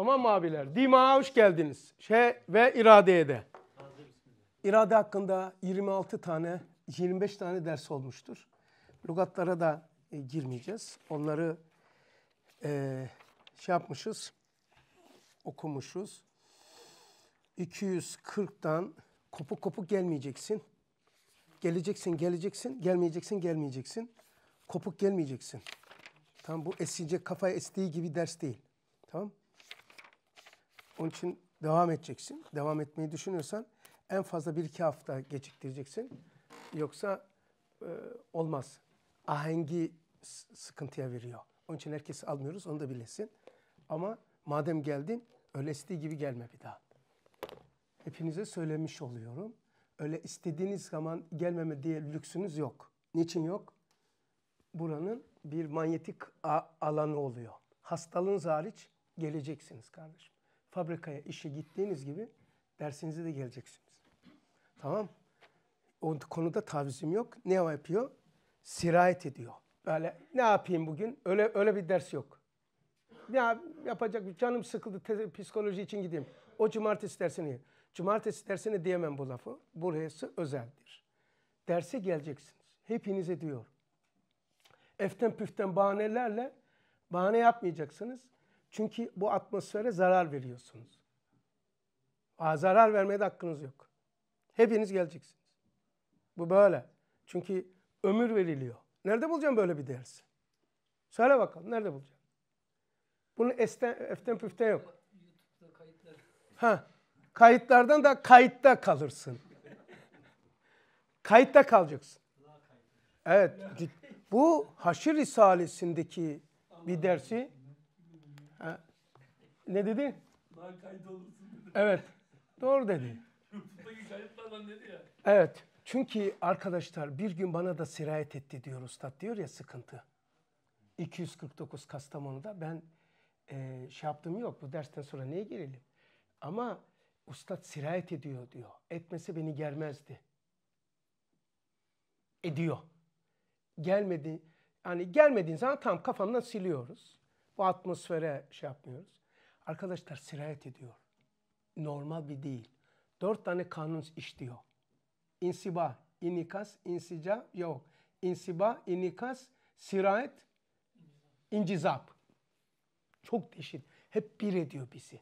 Tamam mı abiler? Dima hoş geldiniz. Şey ve iradeye de. İrade hakkında 26 tane, 25 tane ders olmuştur. Lugatlara da e, girmeyeceğiz. Onları e, şey yapmışız, okumuşuz. 240'tan kopuk kopuk gelmeyeceksin. Geleceksin, geleceksin, gelmeyeceksin, gelmeyeceksin. Kopuk gelmeyeceksin. Tam bu esince kafaya estiği gibi ders değil. Tamam onun için devam edeceksin. Devam etmeyi düşünüyorsan en fazla bir iki hafta geciktireceksin. Yoksa e, olmaz. Ahengi sıkıntıya veriyor. Onun için herkesi almıyoruz onu da bilesin. Ama madem geldin öyle istediği gibi gelme bir daha. Hepinize söylemiş oluyorum. Öyle istediğiniz zaman gelmeme diye lüksünüz yok. Niçin yok? Buranın bir manyetik alanı oluyor. Hastalığınız hariç geleceksiniz kardeşim fabrikaya, işe gittiğiniz gibi dersinize de geleceksiniz. Tamam O konuda tavizim yok. Ne yapıyor? Sirayet ediyor. Böyle ne yapayım bugün? Öyle öyle bir ders yok. Ya yapacak canım sıkıldı te- psikoloji için gideyim. O cumartesi dersini. Cumartesi dersini diyemem bu lafı. Burası özeldir. Derse geleceksiniz. Hepinize diyor. Eften püften bahanelerle bahane yapmayacaksınız. Çünkü bu atmosfere zarar veriyorsunuz. Aa, zarar vermeye de hakkınız yok. Hepiniz geleceksiniz. Bu böyle. Çünkü ömür veriliyor. Nerede bulacağım böyle bir dersi? Söyle bakalım nerede bulacağım? Bunun esten, eften püften yok. Ha, kayıtlardan da kayıtta kalırsın. kayıtta kalacaksın. Evet. Bu Haşir Risalesi'ndeki bir dersi ne dedi? Daha kayıt dedi. Evet. Doğru dedi. YouTube'daki kayıtlardan dedi ya. Evet. Çünkü arkadaşlar bir gün bana da sirayet etti diyor ustad diyor ya sıkıntı. 249 Kastamonu'da ben e, şey yaptım yok bu dersten sonra neye girelim? Ama ustad sirayet ediyor diyor. Etmesi beni germezdi. Ediyor. Gelmedi. Yani gelmediğin zaman tam kafamdan siliyoruz. Bu atmosfere şey yapmıyoruz arkadaşlar sirayet ediyor. Normal bir değil. Dört tane kanun işliyor. İnsiba, inikas, insica yok. İnsiba, inikas, sirayet, incizap. Çok değişik. Hep bir ediyor bizi.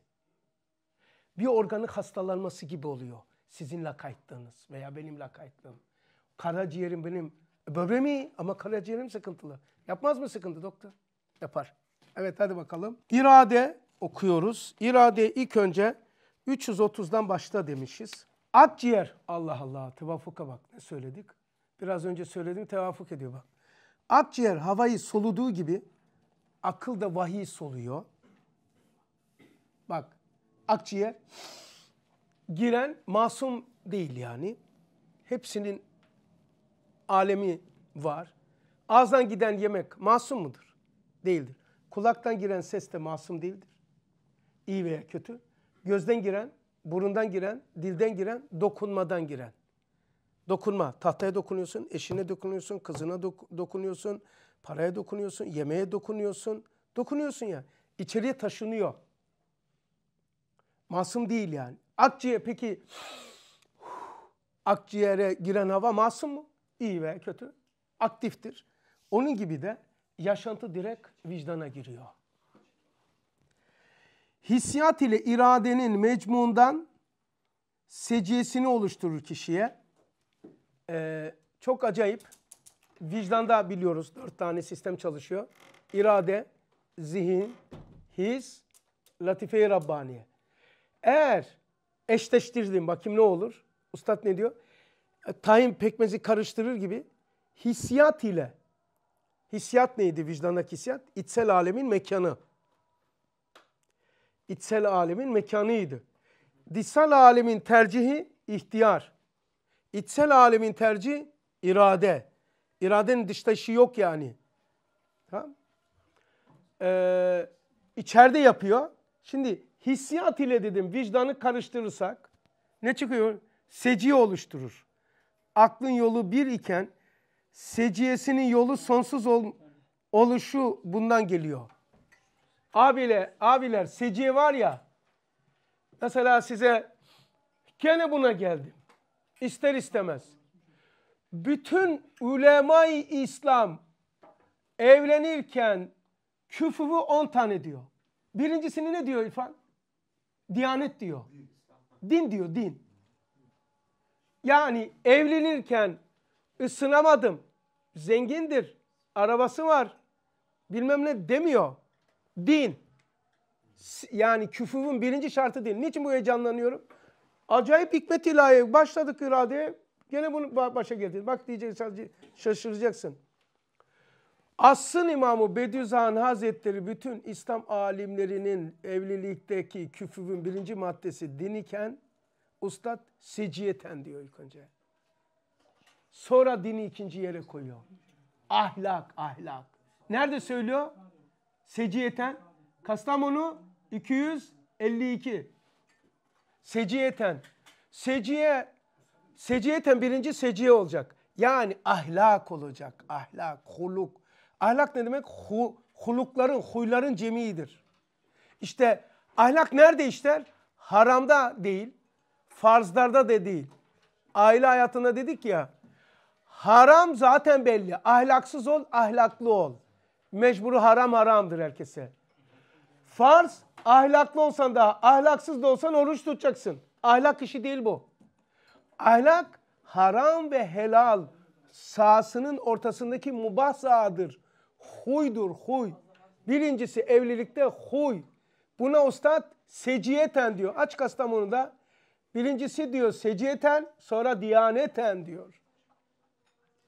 Bir organın hastalanması gibi oluyor. Sizin kayıttığınız veya benim kayıttığım. Karaciğerim benim e, böbreğimi ama karaciğerim sıkıntılı. Yapmaz mı sıkıntı doktor? Yapar. Evet hadi bakalım. İrade okuyoruz. İrade ilk önce 330'dan başla demişiz. Akciğer, Allah Allah, tevafuka bak ne söyledik. Biraz önce söyledim, tevafuk ediyor bak. Akciğer havayı soluduğu gibi akıl da vahiy soluyor. Bak, akciğer giren masum değil yani. Hepsinin alemi var. Ağızdan giden yemek masum mudur? Değildir. Kulaktan giren ses de masum değildir iyi veya kötü. Gözden giren, burundan giren, dilden giren, dokunmadan giren. Dokunma. Tahtaya dokunuyorsun, eşine dokunuyorsun, kızına dok dokunuyorsun, paraya dokunuyorsun, yemeğe dokunuyorsun. Dokunuyorsun ya. İçeriye taşınıyor. Masum değil yani. Akciğer peki akciğere giren hava masum mu? İyi veya kötü. Aktiftir. Onun gibi de yaşantı direkt vicdana giriyor hissiyat ile iradenin mecmundan seciyesini oluşturur kişiye. Ee, çok acayip. Vicdanda biliyoruz dört tane sistem çalışıyor. İrade, zihin, his, latife-i Rabbaniye. Eğer eşleştirdim bakayım ne olur? Ustad ne diyor? E, Tahin pekmezi karıştırır gibi hissiyat ile hissiyat neydi vicdandaki hissiyat? İçsel alemin mekanı içsel alemin mekanıydı. Dışsal alemin tercihi ihtiyar. İçsel alemin tercihi irade. İradenin dıştaşı yok yani. Tamam. Ee, içeride yapıyor. Şimdi hissiyat ile dedim vicdanı karıştırırsak ne çıkıyor? Seci oluşturur. Aklın yolu bir iken seciyesinin yolu sonsuz ol, oluşu bundan geliyor. Abi'le abiler seciye var ya. Mesela size gene buna geldim. İster istemez. Bütün ulema-i İslam evlenirken küfürü 10 tane diyor. Birincisini ne diyor İrfan? Diyanet diyor. Din diyor din. Yani evlenirken ısınamadım. Zengindir. Arabası var. Bilmem ne demiyor din. Yani küfürün birinci şartı din. Niçin bu heyecanlanıyorum? Acayip hikmet ilahi. Başladık iradeye. Gene bunu başa getirdik. Bak diyeceksin şaşıracaksın. Asın imamı Bediüzzaman Hazretleri bütün İslam alimlerinin evlilikteki küfürün birinci maddesi din iken ustad seciyeten diyor ilk önce. Sonra dini ikinci yere koyuyor. Ahlak, ahlak. Nerede söylüyor? Seciyeten. Kastamonu 252. Seciyeten. Seciye Seciyeten birinci seciye olacak. Yani ahlak olacak. Ahlak, huluk. Ahlak ne demek? Hu, hulukların, huyların cemiidir. İşte ahlak nerede işler? Haramda değil, farzlarda da değil. Aile hayatında dedik ya, haram zaten belli. Ahlaksız ol, ahlaklı ol. Mecburu haram haramdır herkese. Farz ahlaklı olsan da ahlaksız da olsan oruç tutacaksın. Ahlak işi değil bu. Ahlak haram ve helal sahasının ortasındaki mubah sahadır. Huydur huy. Birincisi evlilikte huy. Buna ustad seciyeten diyor. Aç da. Birincisi diyor seciyeten sonra diyaneten diyor.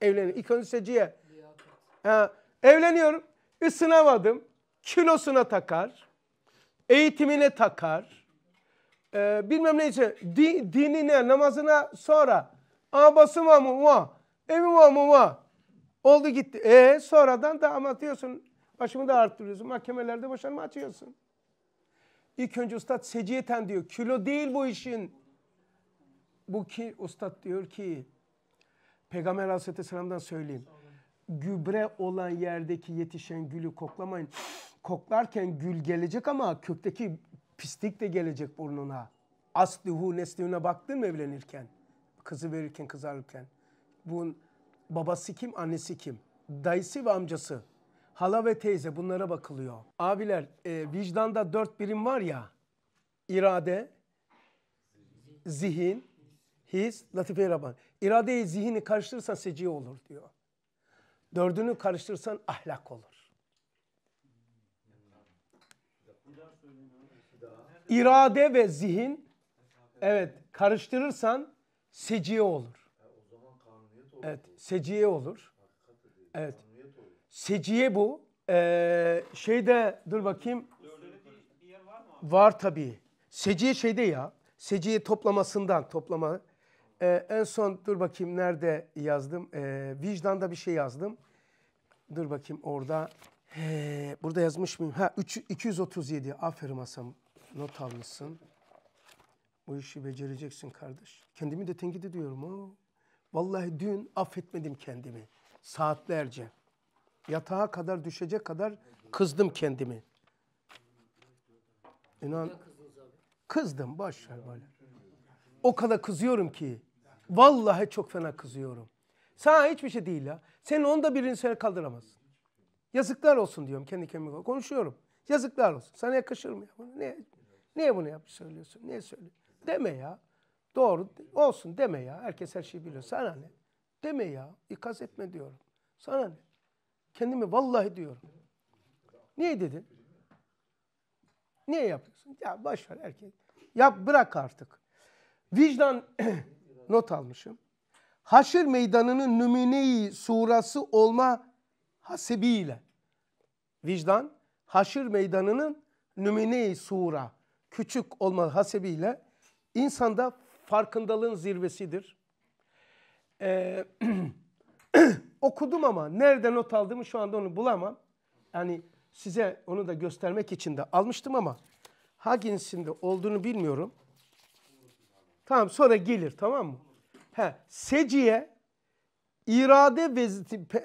Evlenin. İlk önce seciye. Ha, evleniyorum. Isınamadım. Kilosuna takar. Eğitimine takar. Ee, bilmem ne için. Di, dinine, namazına sonra. Abası var mı? Var. Evi var mı? Var. Oldu gitti. E sonradan da anlatıyorsun. Başımı da arttırıyorsun. Mahkemelerde boşanma açıyorsun. İlk önce ustad seciyeten diyor. Kilo değil bu işin. Bu ki ustad diyor ki Peygamber Aleyhisselam'dan söyleyeyim gübre olan yerdeki yetişen gülü koklamayın. Koklarken gül gelecek ama kökteki pislik de gelecek burnuna. Aslihu neslihuna baktın mı evlenirken? Kızı verirken, kızarırken. Bunun babası kim, annesi kim? Dayısı ve amcası. Hala ve teyze bunlara bakılıyor. Abiler e, vicdanda dört birim var ya. İrade, zihin, his, latife-i İradeyi zihini karıştırırsan seciye olur diyor. Dördünü karıştırsan ahlak olur. İrade ve zihin evet karıştırırsan seciye olur. Evet seciye olur. Evet. Seciye bu. Ee, şeyde dur bakayım. Var tabii. Seciye şeyde ya. Seciye toplamasından toplama ee, en son dur bakayım nerede yazdım. Ee, vicdanda bir şey yazdım. Dur bakayım orada. He, burada yazmış mıyım? Ha 3, 237. Aferin Hasan. Not almışsın. Bu işi becereceksin kardeş. Kendimi de tenkit ediyorum. Oo. Vallahi dün affetmedim kendimi. Saatlerce. Yatağa kadar düşecek kadar kızdım kendimi. İnan kızdım boş ver böyle. O kadar kızıyorum ki Vallahi çok fena kızıyorum. Sana hiçbir şey değil ya. Senin onda birini sen kaldıramazsın. Yazıklar olsun diyorum kendi kendime. Konuşuyorum. Yazıklar olsun. Sana yakışır mı? Ya? Niye, niye bunu yap söylüyorsun? Niye söylüyorsun? Deme ya. Doğru olsun deme ya. Herkes her şeyi biliyor. Sana ne? Deme ya. İkaz etme diyorum. Sana ne? Kendimi vallahi diyorum. Niye dedin? Niye yapıyorsun? Ya boş ver erkek. Yap bırak artık. Vicdan not almışım. Haşir meydanının nümune-i surası olma hasebiyle vicdan haşir meydanının nümune-i sura küçük olma hasebiyle insanda farkındalığın zirvesidir. Ee, okudum ama nerede not aldığımı şu anda onu bulamam. Yani size onu da göstermek için de almıştım ama hangisinde olduğunu bilmiyorum. Tamam sonra gelir tamam mı? He, seciye irade ve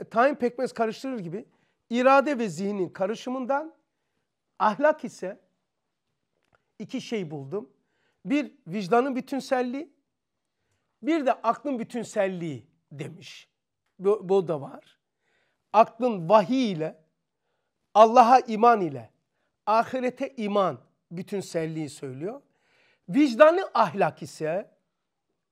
tayin pekmez karıştırır gibi irade ve zihnin karışımından ahlak ise iki şey buldum. Bir vicdanın bütünselliği bir de aklın bütünselliği demiş. Bu, bu da var. Aklın vahiy ile Allah'a iman ile ahirete iman bütünselliği söylüyor. Vicdani ahlak ise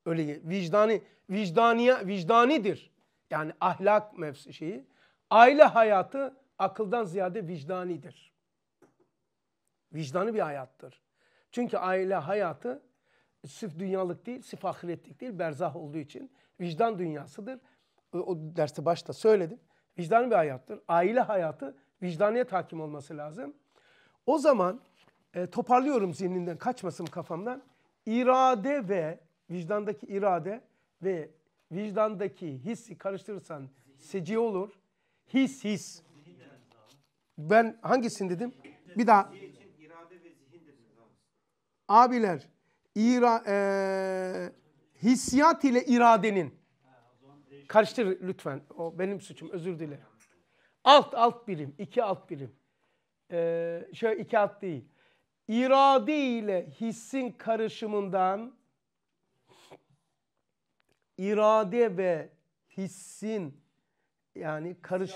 öyle vicdani vicdaniye vicdanidir. Yani ahlak mevzu şeyi. Aile hayatı akıldan ziyade vicdanidir. Vicdanı bir hayattır. Çünkü aile hayatı sırf dünyalık değil, sırf ahiretlik değil, berzah olduğu için vicdan dünyasıdır. O, o derste başta söyledim. Vicdanı bir hayattır. Aile hayatı vicdaniye takim olması lazım. O zaman e, toparlıyorum zihninden kaçmasın kafamdan. İrade ve vicdandaki irade ve vicdandaki hissi karıştırırsan seci olur. His his. Ben hangisini dedim? Bir daha. Abiler ira, e, hissiyat ile iradenin karıştır lütfen. O benim suçum özür dilerim. Alt alt birim, iki alt birim. Ee, şöyle iki alt değil irade ile hissin karışımından irade ve hissin yani karış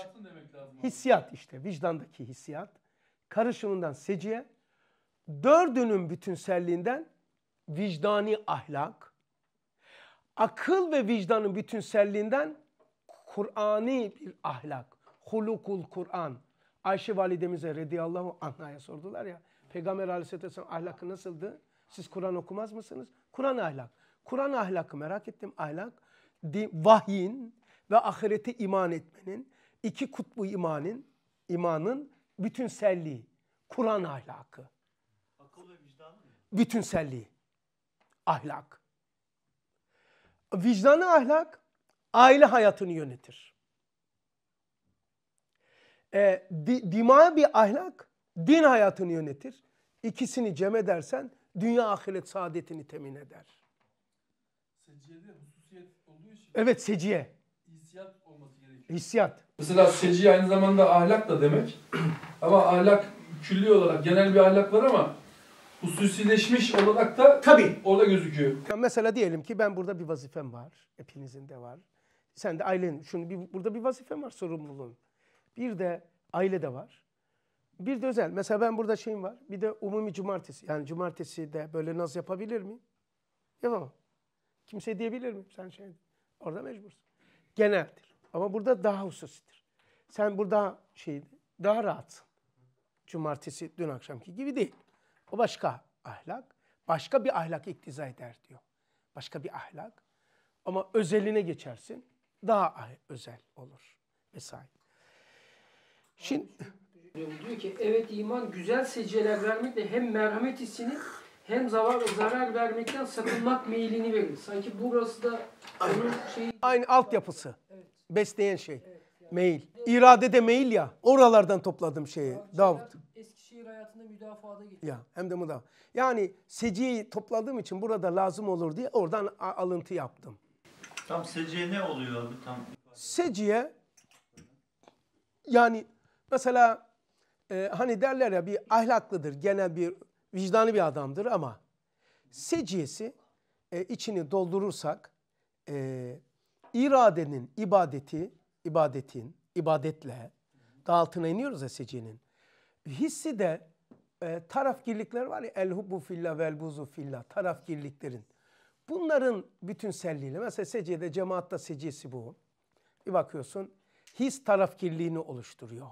hissiyat işte vicdandaki hissiyat karışımından seciye dördünün bütünselliğinden vicdani ahlak akıl ve vicdanın bütünselliğinden Kur'ani bir ahlak hulukul Kur'an Ayşe validemize radıyallahu anh'a sordular ya Peygamber aleyhisselatü ahlakı nasıldı? Siz Kur'an okumaz mısınız? Kur'an ahlak. Kur'an ahlakı merak ettim ahlak. Vahyin ve ahirete iman etmenin, iki kutbu imanın, imanın bütünselliği. Kur'an ahlakı. Akıl ve vicdan mı? Bütünselliği. Ahlak. Vicdanı ahlak, aile hayatını yönetir. E, di, dima bir ahlak, din hayatını yönetir. İkisini cem edersen dünya ahiret saadetini temin eder. Seciyede hususiyet olduğu için. Evet seciye. Hissiyat olması gerekiyor. Hissiyat. Mesela seciye aynı zamanda ahlak da demek. ama ahlak külli olarak genel bir ahlak var ama hususileşmiş olarak da Tabii. orada gözüküyor. mesela diyelim ki ben burada bir vazifem var. Hepinizin de var. Sen de ailen. Şunu bir, burada bir vazifem var sorumluluğun. Bir de aile de var. Bir de özel. Mesela ben burada şeyim var. Bir de umumi cumartesi. Yani cumartesi de böyle naz yapabilir miyim? Yapamam. Kimse diyebilir mi? Sen şey orada mecbursun. Geneldir. Ama burada daha hususidir. Sen burada şey daha rahatsın. Cumartesi dün akşamki gibi değil. O başka ahlak. Başka bir ahlak iktiza eder diyor. Başka bir ahlak. Ama özeline geçersin. Daha özel olur vesaire. Şimdi Diyor ki evet iman güzel secdeler vermekle hem merhamet hissini hem zarar, zarar vermekten sakınmak meyilini verir. Sanki burası da onun şeyi... Aynı altyapısı. Evet. Besleyen şey. Evet, yani. Meyil. İrade de meyil ya. Oralardan topladım şeyi. Davut. Eskişehir hayatında müdafada gitti Ya hem de müdafaa. Yani seciyi topladığım için burada lazım olur diye oradan alıntı yaptım. Tam seciye ne oluyor abi tam? Seciye yani mesela e, hani derler ya bir ahlaklıdır, genel bir vicdanı bir adamdır ama seciyesi e, içini doldurursak e, iradenin ibadeti, ibadetin, ibadetle daha altına iniyoruz ya seciyenin. Hissi de e, tarafgirlikler var ya el hubbu filla vel buzu filla tarafgirliklerin. Bunların bütünselliğiyle mesela seciyede cemaatta seciyesi bu. Bir bakıyorsun his tarafkirliğini oluşturuyor.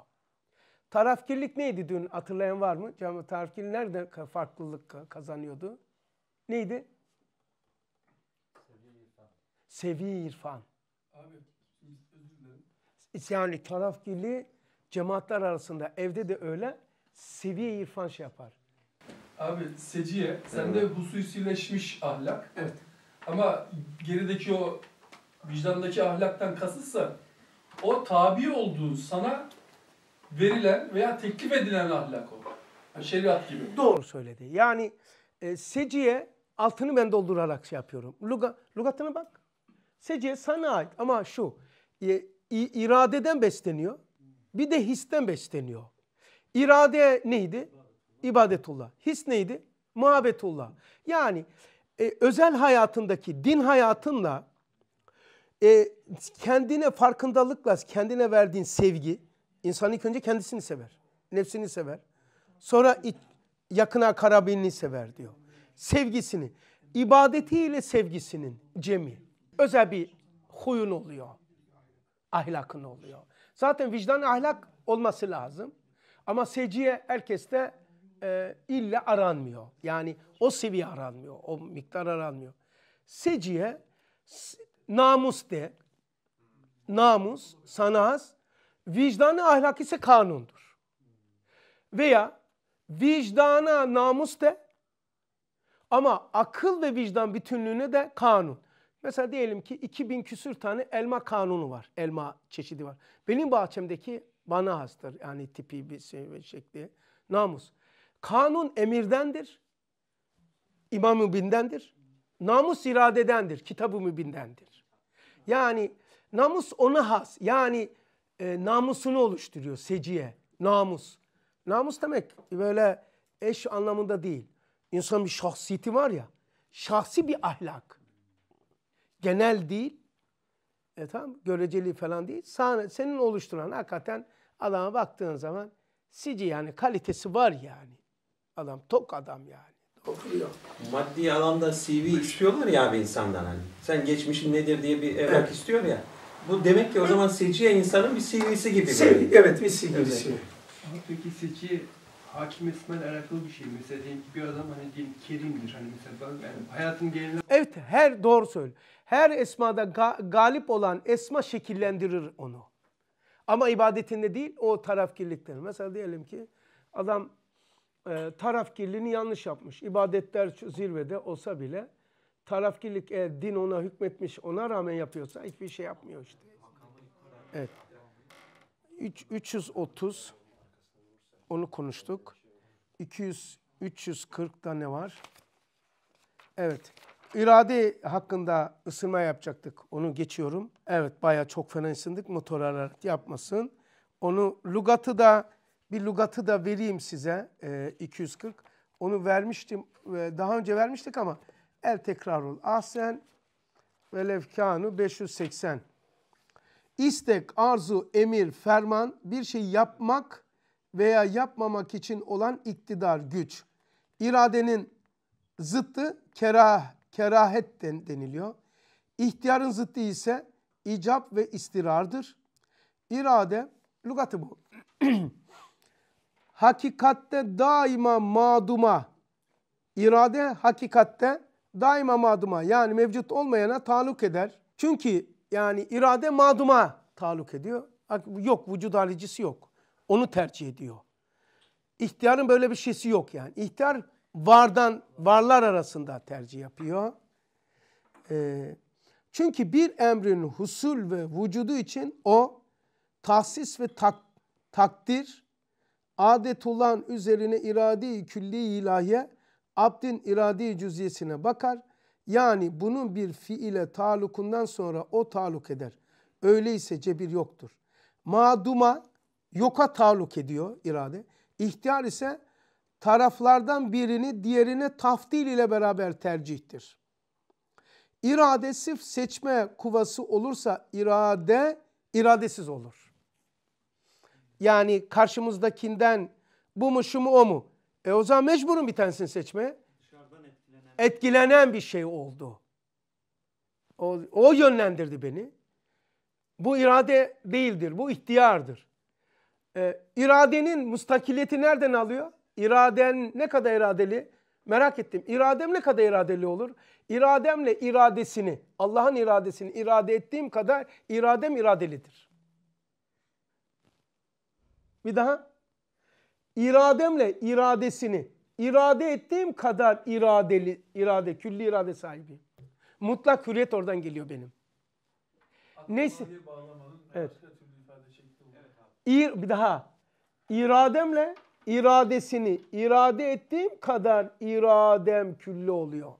Tarafkirlik neydi dün hatırlayan var mı? Cem tarafkir nerede farklılık kazanıyordu? Neydi? Sevi irfan. Sevi Abi özür dilerim. Yani tarafkirliği cemaatler arasında evde de öyle seviye irfan şey yapar. Abi seciye sende evet. hususileşmiş ahlak. Evet. Ama gerideki o vicdandaki ahlaktan kasıtsa o tabi olduğu sana verilen veya teklif edilen ahlak o. Yani şeriat gibi. Doğru söyledi. Yani e, seciye altını ben doldurarak şey yapıyorum. Luga, lugatına bak. Seciye sana ait ama şu e, iradeden besleniyor. Bir de histen besleniyor. İrade neydi? İbadetullah. His neydi? Muhabbetullah. Yani e, özel hayatındaki din hayatınla e, kendine farkındalıkla kendine verdiğin sevgi, İnsan ilk önce kendisini sever. Nefsini sever. Sonra yakına karabinini sever diyor. Sevgisini. ibadetiyle sevgisinin cemi. Özel bir huyun oluyor. Ahlakın oluyor. Zaten vicdan ahlak olması lazım. Ama sevciye herkeste e, illa aranmıyor. Yani o seviye aranmıyor. O miktar aranmıyor. Seciye namus de. Namus, sanaz, vicdanı ahlak ise kanundur. Veya vicdana namus de ama akıl ve vicdan bütünlüğüne de kanun. Mesela diyelim ki 2000 küsür tane elma kanunu var. Elma çeşidi var. Benim bahçemdeki bana hastır. Yani tipi bir şey ve şekli. Namus. Kanun emirdendir. İmam-ı mübindendir. Namus iradedendir. Kitab-ı mübindendir. Yani namus ona has. Yani e, namusunu oluşturuyor seciye. Namus. Namus demek böyle eş anlamında değil. İnsanın bir şahsiyeti var ya. Şahsi bir ahlak. Genel değil. E tamam göreceli falan değil. Sana, senin oluşturan hakikaten adama baktığın zaman sici yani kalitesi var yani. Adam tok adam yani. Maddi alanda CV istiyorlar ya bir insandan hani. Sen geçmişin nedir diye bir evrak istiyor ya. Bu demek ki o zaman seçiye insanın bir CV'si gibi. CV, böyle. evet bir CV'si. Evet. peki seçi hakim etmen alakalı bir şey. Mesela diyelim ki bir adam hani diyelim Kerim'dir. Hani mesela ben, yani hayatın genelinde... Evet her doğru söyle. Her esmada ga galip olan esma şekillendirir onu. Ama ibadetinde değil o tarafkirliktir. Mesela diyelim ki adam e, tarafkirliğini yanlış yapmış. İbadetler zirvede olsa bile tarafkilik eğer din ona hükmetmiş ona rağmen yapıyorsa hiçbir şey yapmıyor işte. Evet. 330 onu konuştuk. 200 340'da ne var? Evet. İrade hakkında ısırma yapacaktık. Onu geçiyorum. Evet baya çok fena ısındık. Motor hararet yapmasın. Onu lugatı da bir lugatı da vereyim size. E, ee, 240. Onu vermiştim. E, daha önce vermiştik ama El tekrarul ahsen ve levkanu 580. İstek, arzu, emir, ferman bir şey yapmak veya yapmamak için olan iktidar, güç. İradenin zıttı kerah, kerahet deniliyor. İhtiyarın zıttı ise icap ve istirardır. İrade, lügatı bu. hakikatte daima maduma, irade hakikatte daima maduma yani mevcut olmayana taluk eder. Çünkü yani irade maduma taluk ediyor. Yok vücut haricisi yok. Onu tercih ediyor. İhtiyarın böyle bir şeysi yok yani. İhtiyar vardan varlar arasında tercih yapıyor. Ee, çünkü bir emrin husul ve vücudu için o tahsis ve tak, takdir adet olan üzerine iradi külli ilahiye abdin iradi cüzyesine bakar. Yani bunun bir fiile talukundan sonra o taluk eder. Öyleyse cebir yoktur. Maduma yoka taluk ediyor irade. İhtiyar ise taraflardan birini diğerine taftil ile beraber tercihtir. İrade sırf seçme kuvası olursa irade iradesiz olur. Yani karşımızdakinden bu mu şu mu o mu e o zaman mecburum bir tanesini seçmeye. Etkilenen. bir şey oldu. O, o yönlendirdi beni. Bu irade değildir, bu ihtiyardır. Ee, iradenin mustakiliyeti nereden alıyor? İraden ne kadar iradeli? Merak ettim. İradem ne kadar iradeli olur? İrademle iradesini, Allah'ın iradesini irade ettiğim kadar iradem iradelidir. Bir daha irademle iradesini irade ettiğim kadar iradeli irade külli irade sahibi. Mutlak hürriyet oradan geliyor benim. Aklı Neyse. Evet. İr, bir daha. İrademle iradesini irade ettiğim kadar iradem külli oluyor.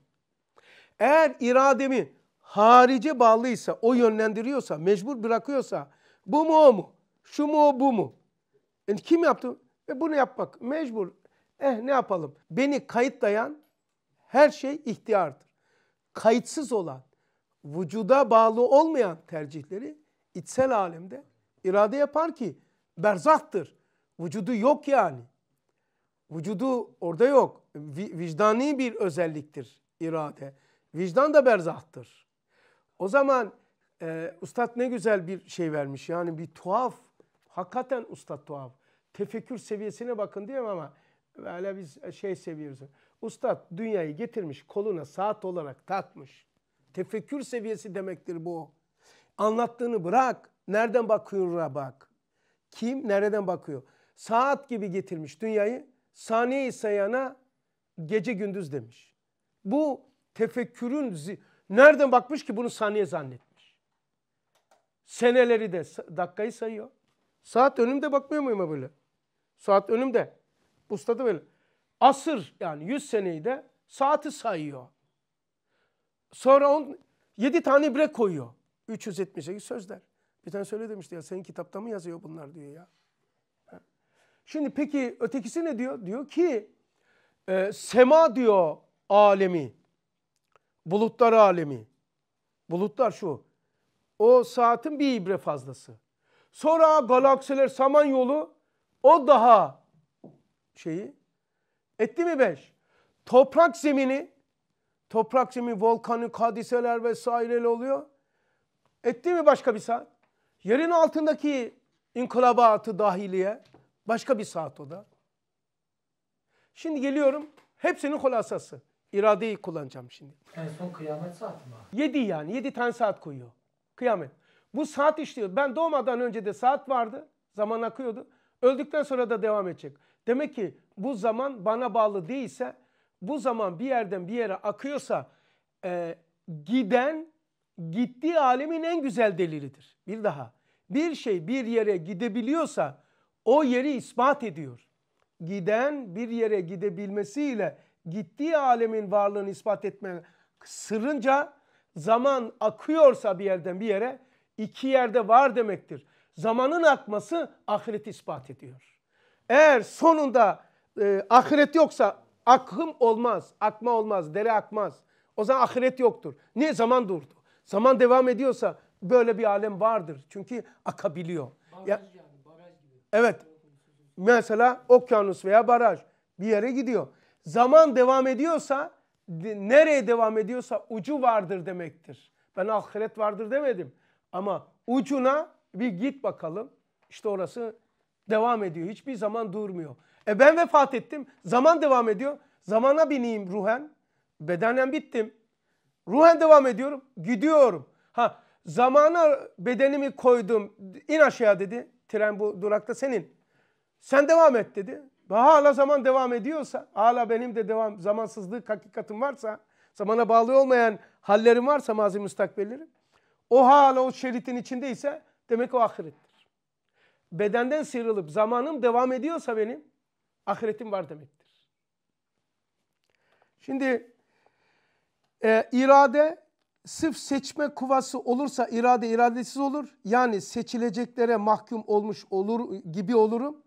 Eğer irademi harici bağlıysa, o yönlendiriyorsa, mecbur bırakıyorsa bu mu o mu? Şu mu o bu mu? Yani kim yaptı? Ve bunu yapmak mecbur. Eh ne yapalım? Beni kayıtlayan her şey ihtiyardır. Kayıtsız olan, vücuda bağlı olmayan tercihleri içsel alemde irade yapar ki berzahtır. Vücudu yok yani. Vücudu orada yok. Vicdani bir özelliktir irade. Vicdan da berzahtır. O zaman e, ustad ne güzel bir şey vermiş. Yani bir tuhaf, hakikaten ustad tuhaf tefekkür seviyesine bakın diyemem ama hala biz e, şey seviyoruz. Ustad dünyayı getirmiş koluna saat olarak takmış. Tefekkür seviyesi demektir bu. Anlattığını bırak. Nereden bakıyor bak. Kim nereden bakıyor? Saat gibi getirmiş dünyayı. Saniye sayana gece gündüz demiş. Bu tefekkürün nereden bakmış ki bunu saniye zannetmiş. Seneleri de dakikayı sayıyor. Saat önümde bakmıyor muyum böyle? Saat önümde. Usta da böyle. Asır yani 100 seneyi de saati sayıyor. Sonra on, 7 tane bre koyuyor. 378 sözler. Bir tane söyle demişti ya senin kitapta mı yazıyor bunlar diyor ya. Şimdi peki ötekisi ne diyor? Diyor ki e, sema diyor alemi. Bulutlar alemi. Bulutlar şu. O saatin bir ibre fazlası. Sonra galaksiler, samanyolu o daha şeyi etti mi beş? Toprak zemini toprak zemini volkanik hadiseler vesaireyle oluyor. Etti mi başka bir saat? Yerin altındaki inkılabatı dahiliye başka bir saat o da. Şimdi geliyorum hepsinin kolasası. İradeyi kullanacağım şimdi. En son kıyamet saat mi? Yedi yani. Yedi tane saat koyuyor. Kıyamet. Bu saat işliyor. Ben doğmadan önce de saat vardı. Zaman akıyordu. Öldükten sonra da devam edecek. Demek ki bu zaman bana bağlı değilse bu zaman bir yerden bir yere akıyorsa e, giden gittiği alemin en güzel delilidir. Bir daha bir şey bir yere gidebiliyorsa o yeri ispat ediyor. Giden bir yere gidebilmesiyle gittiği alemin varlığını ispat etme sırınca zaman akıyorsa bir yerden bir yere iki yerde var demektir zamanın akması ahiret ispat ediyor. Eğer sonunda e, ahiret yoksa akım olmaz, akma olmaz, dere akmaz. O zaman ahiret yoktur. Niye zaman durdu? Zaman devam ediyorsa böyle bir alem vardır. Çünkü akabiliyor. Baraj ya, yani, baraj gibi. Evet. Mesela okyanus veya baraj bir yere gidiyor. Zaman devam ediyorsa nereye devam ediyorsa ucu vardır demektir. Ben ahiret vardır demedim. Ama ucuna bir git bakalım. İşte orası devam ediyor. Hiçbir zaman durmuyor. E ben vefat ettim. Zaman devam ediyor. Zamana bineyim ruhen. Bedenen bittim. Ruhen devam ediyorum. Gidiyorum. Ha zamana bedenimi koydum. İn aşağı dedi. Tren bu durakta senin. Sen devam et dedi. Ve hala zaman devam ediyorsa, hala benim de devam zamansızlık hakikatim varsa, zamana bağlı olmayan hallerim varsa mazi müstakbellerim, o hala o şeritin içindeyse Demek o ahirettir. Bedenden sıyrılıp zamanım devam ediyorsa benim ahiretim var demektir. Şimdi e, irade sırf seçme kuvası olursa irade iradesiz olur. Yani seçileceklere mahkum olmuş olur gibi olurum.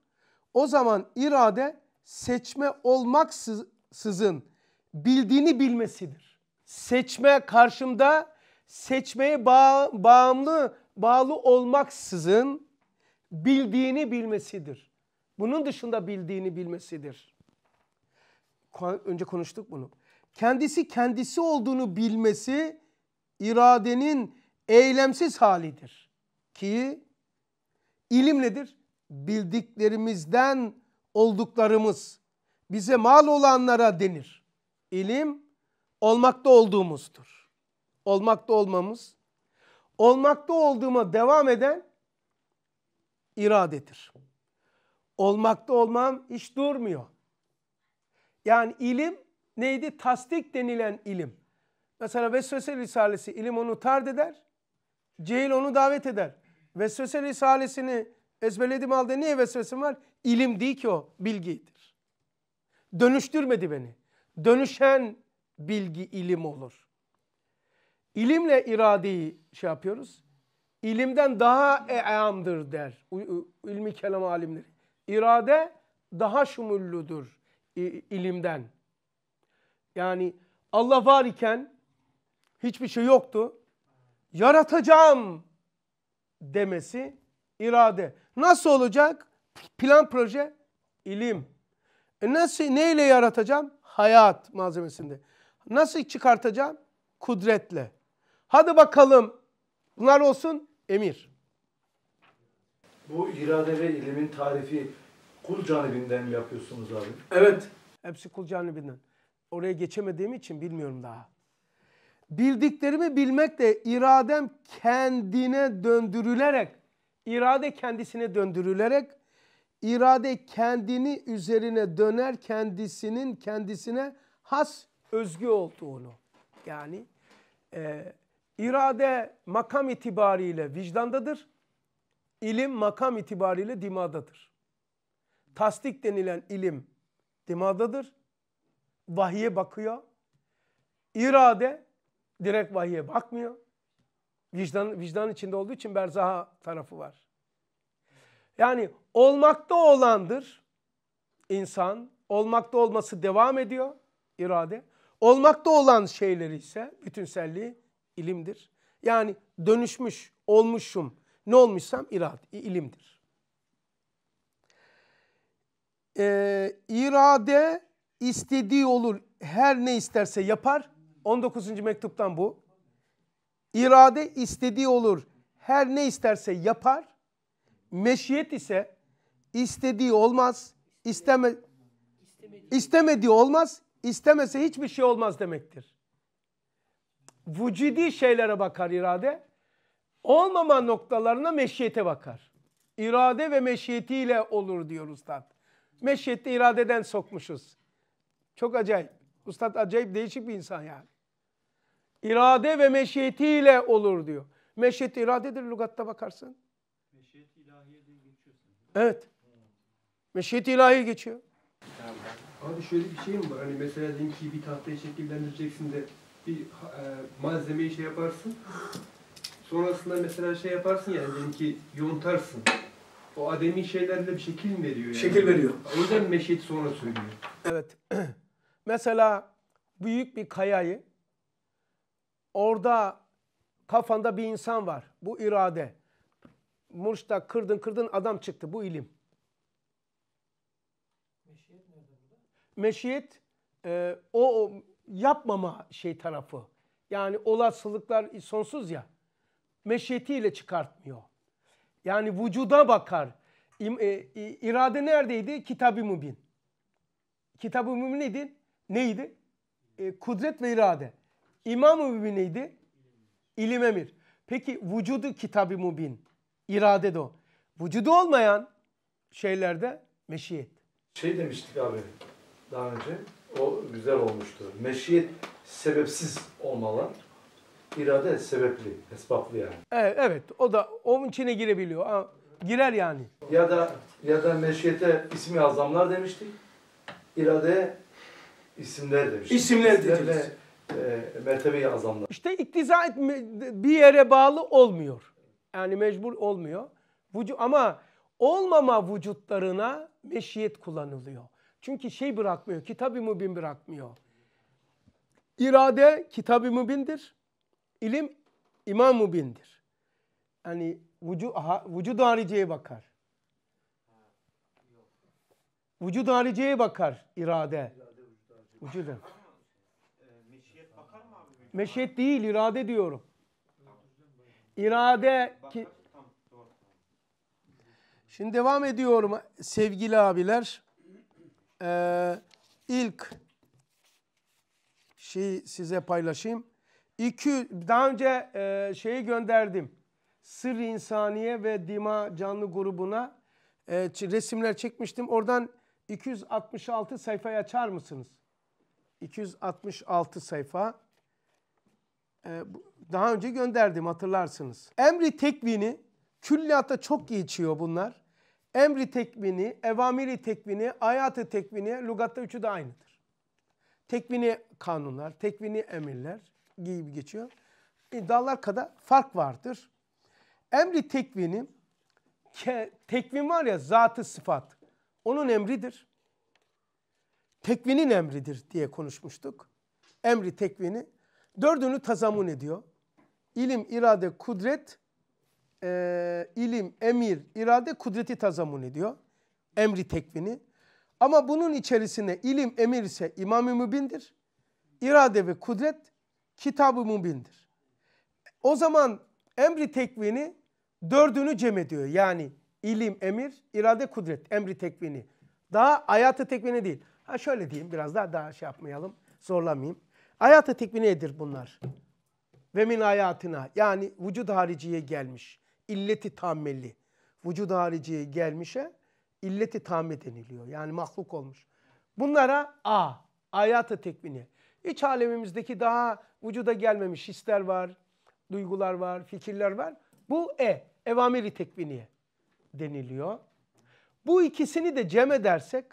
O zaman irade seçme olmaksızın bildiğini bilmesidir. Seçme karşımda seçmeye bağ, bağımlı bağlı olmaksızın bildiğini bilmesidir. Bunun dışında bildiğini bilmesidir. Önce konuştuk bunu. Kendisi kendisi olduğunu bilmesi iradenin eylemsiz halidir. Ki ilim nedir? Bildiklerimizden olduklarımız bize mal olanlara denir. İlim olmakta olduğumuzdur. Olmakta olmamız olmakta olduğuma devam eden iradedir. Olmakta olmam hiç durmuyor. Yani ilim neydi? Tasdik denilen ilim. Mesela Vesvese Risalesi ilim onu tard eder. Cehil onu davet eder. Vesvese Risalesini ezberledim halde niye vesvesim var? İlim değil ki o bilgidir. Dönüştürmedi beni. Dönüşen bilgi ilim olur. İlimle iradeyi şey yapıyoruz. İlimden daha eamdır der. İlmi kelam alimleri. İrade daha şumulludur ilimden. Yani Allah var iken hiçbir şey yoktu. Yaratacağım demesi irade. Nasıl olacak? Plan proje ilim. E nasıl neyle yaratacağım? Hayat malzemesinde. Nasıl çıkartacağım? Kudretle. Hadi bakalım. Bunlar olsun emir. Bu irade ve ilimin tarifi kul canibinden mi yapıyorsunuz abi? Evet. Hepsi kul canibinden. Oraya geçemediğim için bilmiyorum daha. Bildiklerimi bilmekle iradem kendine döndürülerek, irade kendisine döndürülerek, irade kendini üzerine döner kendisinin kendisine has özgü olduğunu. Yani e, İrade makam itibariyle vicdandadır. İlim makam itibariyle dimadadır. Tasdik denilen ilim dimadadır. Vahiye bakıyor. İrade direkt vahiye bakmıyor. Vicdan, vicdan içinde olduğu için berzaha tarafı var. Yani olmakta olandır insan. Olmakta olması devam ediyor irade. Olmakta olan şeyleri ise bütünselliği ilimdir. Yani dönüşmüş, olmuşum, ne olmuşsam irad, ilimdir. Ee, irade istediği olur, her ne isterse yapar. 19. mektuptan bu. İrade istediği olur, her ne isterse yapar. Meşiyet ise istediği olmaz, isteme, istemediği olmaz, istemese hiçbir şey olmaz demektir vücidi şeylere bakar irade. Olmama noktalarına meşiyete bakar. İrade ve meşiyetiyle olur diyor ustad. Meşiyette iradeden sokmuşuz. Çok acayip. Ustad acayip değişik bir insan yani. İrade ve meşiyetiyle olur diyor. Meşiyet iradedir Lugatta bakarsın. Meşiyet ilahiye geçiyor. Evet. Meşiyet ilahi geçiyor. Abi şöyle bir şey mi var? Hani mesela diyelim ki bir tahtayı şekillendireceksin de bir e, malzemeyi şey yaparsın. Sonrasında mesela şey yaparsın yani diyelim ki yontarsın. O ademi şeylerle bir şekil veriyor yani. Şekil veriyor. O yüzden meşit sonra söylüyor. Evet. mesela büyük bir kayayı orada kafanda bir insan var. Bu irade. Murş'ta kırdın kırdın adam çıktı. Bu ilim. Meşiyet nerede burada? Meşiyet e, o, o yapmama şey tarafı. Yani olasılıklar sonsuz ya. Meşetiyle çıkartmıyor. Yani vücuda bakar. E, irade neredeydi? Kitab-ı Mübin. Kitab-ı Mübin neydi? Neydi? E, kudret ve irade. İmam-ı Mübin neydi? İlim emir. Peki vücudu kitab-ı Mübin. İrade de o. Vücudu olmayan şeylerde meşiyet. Şey demiştik abi daha önce. O güzel olmuştu. Meşiyet sebepsiz olmalı. İrade sebepli, esbaplı yani. Evet, evet o da onun içine girebiliyor. Ha, girer yani. Ya da ya da meşiyete ismi azamlar demiştik. İradeye isimler demiştik. İsimler dediniz. E, azamlar. İşte iktiza etme, bir yere bağlı olmuyor. Yani mecbur olmuyor. vucu ama olmama vücutlarına meşiyet kullanılıyor. Çünkü şey bırakmıyor, kitab-ı mübin bırakmıyor. İrade kitab-ı mübindir. İlim imam mübindir. Yani vücud, aha, vücud hariceye bakar. Vücud hariceye bakar irade. Vücuda. Meşiyet değil, irade diyorum. İrade ki... Şimdi devam ediyorum sevgili abiler e, ilk şeyi size paylaşayım. İki, daha önce e, şeyi gönderdim. Sır İnsaniye ve Dima canlı grubuna e, resimler çekmiştim. Oradan 266 sayfayı açar mısınız? 266 sayfa. E, daha önce gönderdim hatırlarsınız. Emri tekvini külliyatta çok geçiyor bunlar. Emri tekvini, evamiri tekvini, ayatı tekvini, lugatta üçü de aynıdır. Tekvini kanunlar, tekvini emirler gibi geçiyor. İddialar e, kadar fark vardır. Emri tekvini, tekvin var ya zatı sıfat, onun emridir. Tekvinin emridir diye konuşmuştuk. Emri tekvini dördünü tazamun ediyor. İlim, irade, kudret e, ilim, emir, irade kudreti tazamun ediyor. Emri tekvini. Ama bunun içerisine ilim, emir ise imam-ı mübindir. İrade ve kudret kitab-ı mübindir. O zaman emri tekvini dördünü cem ediyor. Yani ilim, emir, irade, kudret, emri tekvini. Daha hayatı tekvini değil. Ha şöyle diyeyim biraz daha daha şey yapmayalım, zorlamayayım. Hayatı tekvini nedir bunlar? Ve min hayatına yani vücut hariciye gelmiş illeti tammeli Vücud harici gelmişe illeti tamme deniliyor. Yani mahluk olmuş. Bunlara A, ayatı tekvini. İç alemimizdeki daha vücuda gelmemiş hisler var, duygular var, fikirler var. Bu E, evamiri tekviniye deniliyor. Bu ikisini de cem edersek,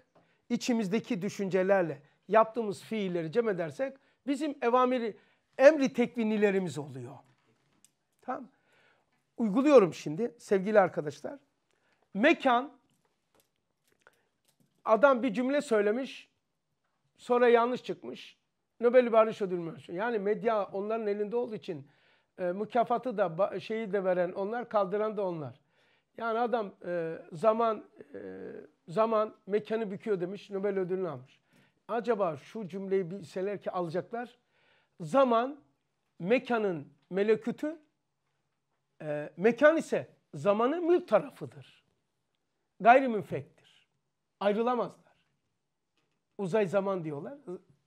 içimizdeki düşüncelerle yaptığımız fiilleri cem edersek bizim evamiri, emri tekvinilerimiz oluyor. Tamam uyguluyorum şimdi sevgili arkadaşlar. Mekan adam bir cümle söylemiş sonra yanlış çıkmış. Nobel Barış Ödülü mevzusu. Yani medya onların elinde olduğu için e, mükafatı da şeyi de veren onlar kaldıran da onlar. Yani adam e, zaman e, zaman mekanı büküyor demiş Nobel ödülünü almış. Acaba şu cümleyi bilseler ki alacaklar. Zaman mekanın melekütü e, mekan ise zamanı mülk tarafıdır. Gayrimünfektir. Ayrılamazlar. Uzay zaman diyorlar.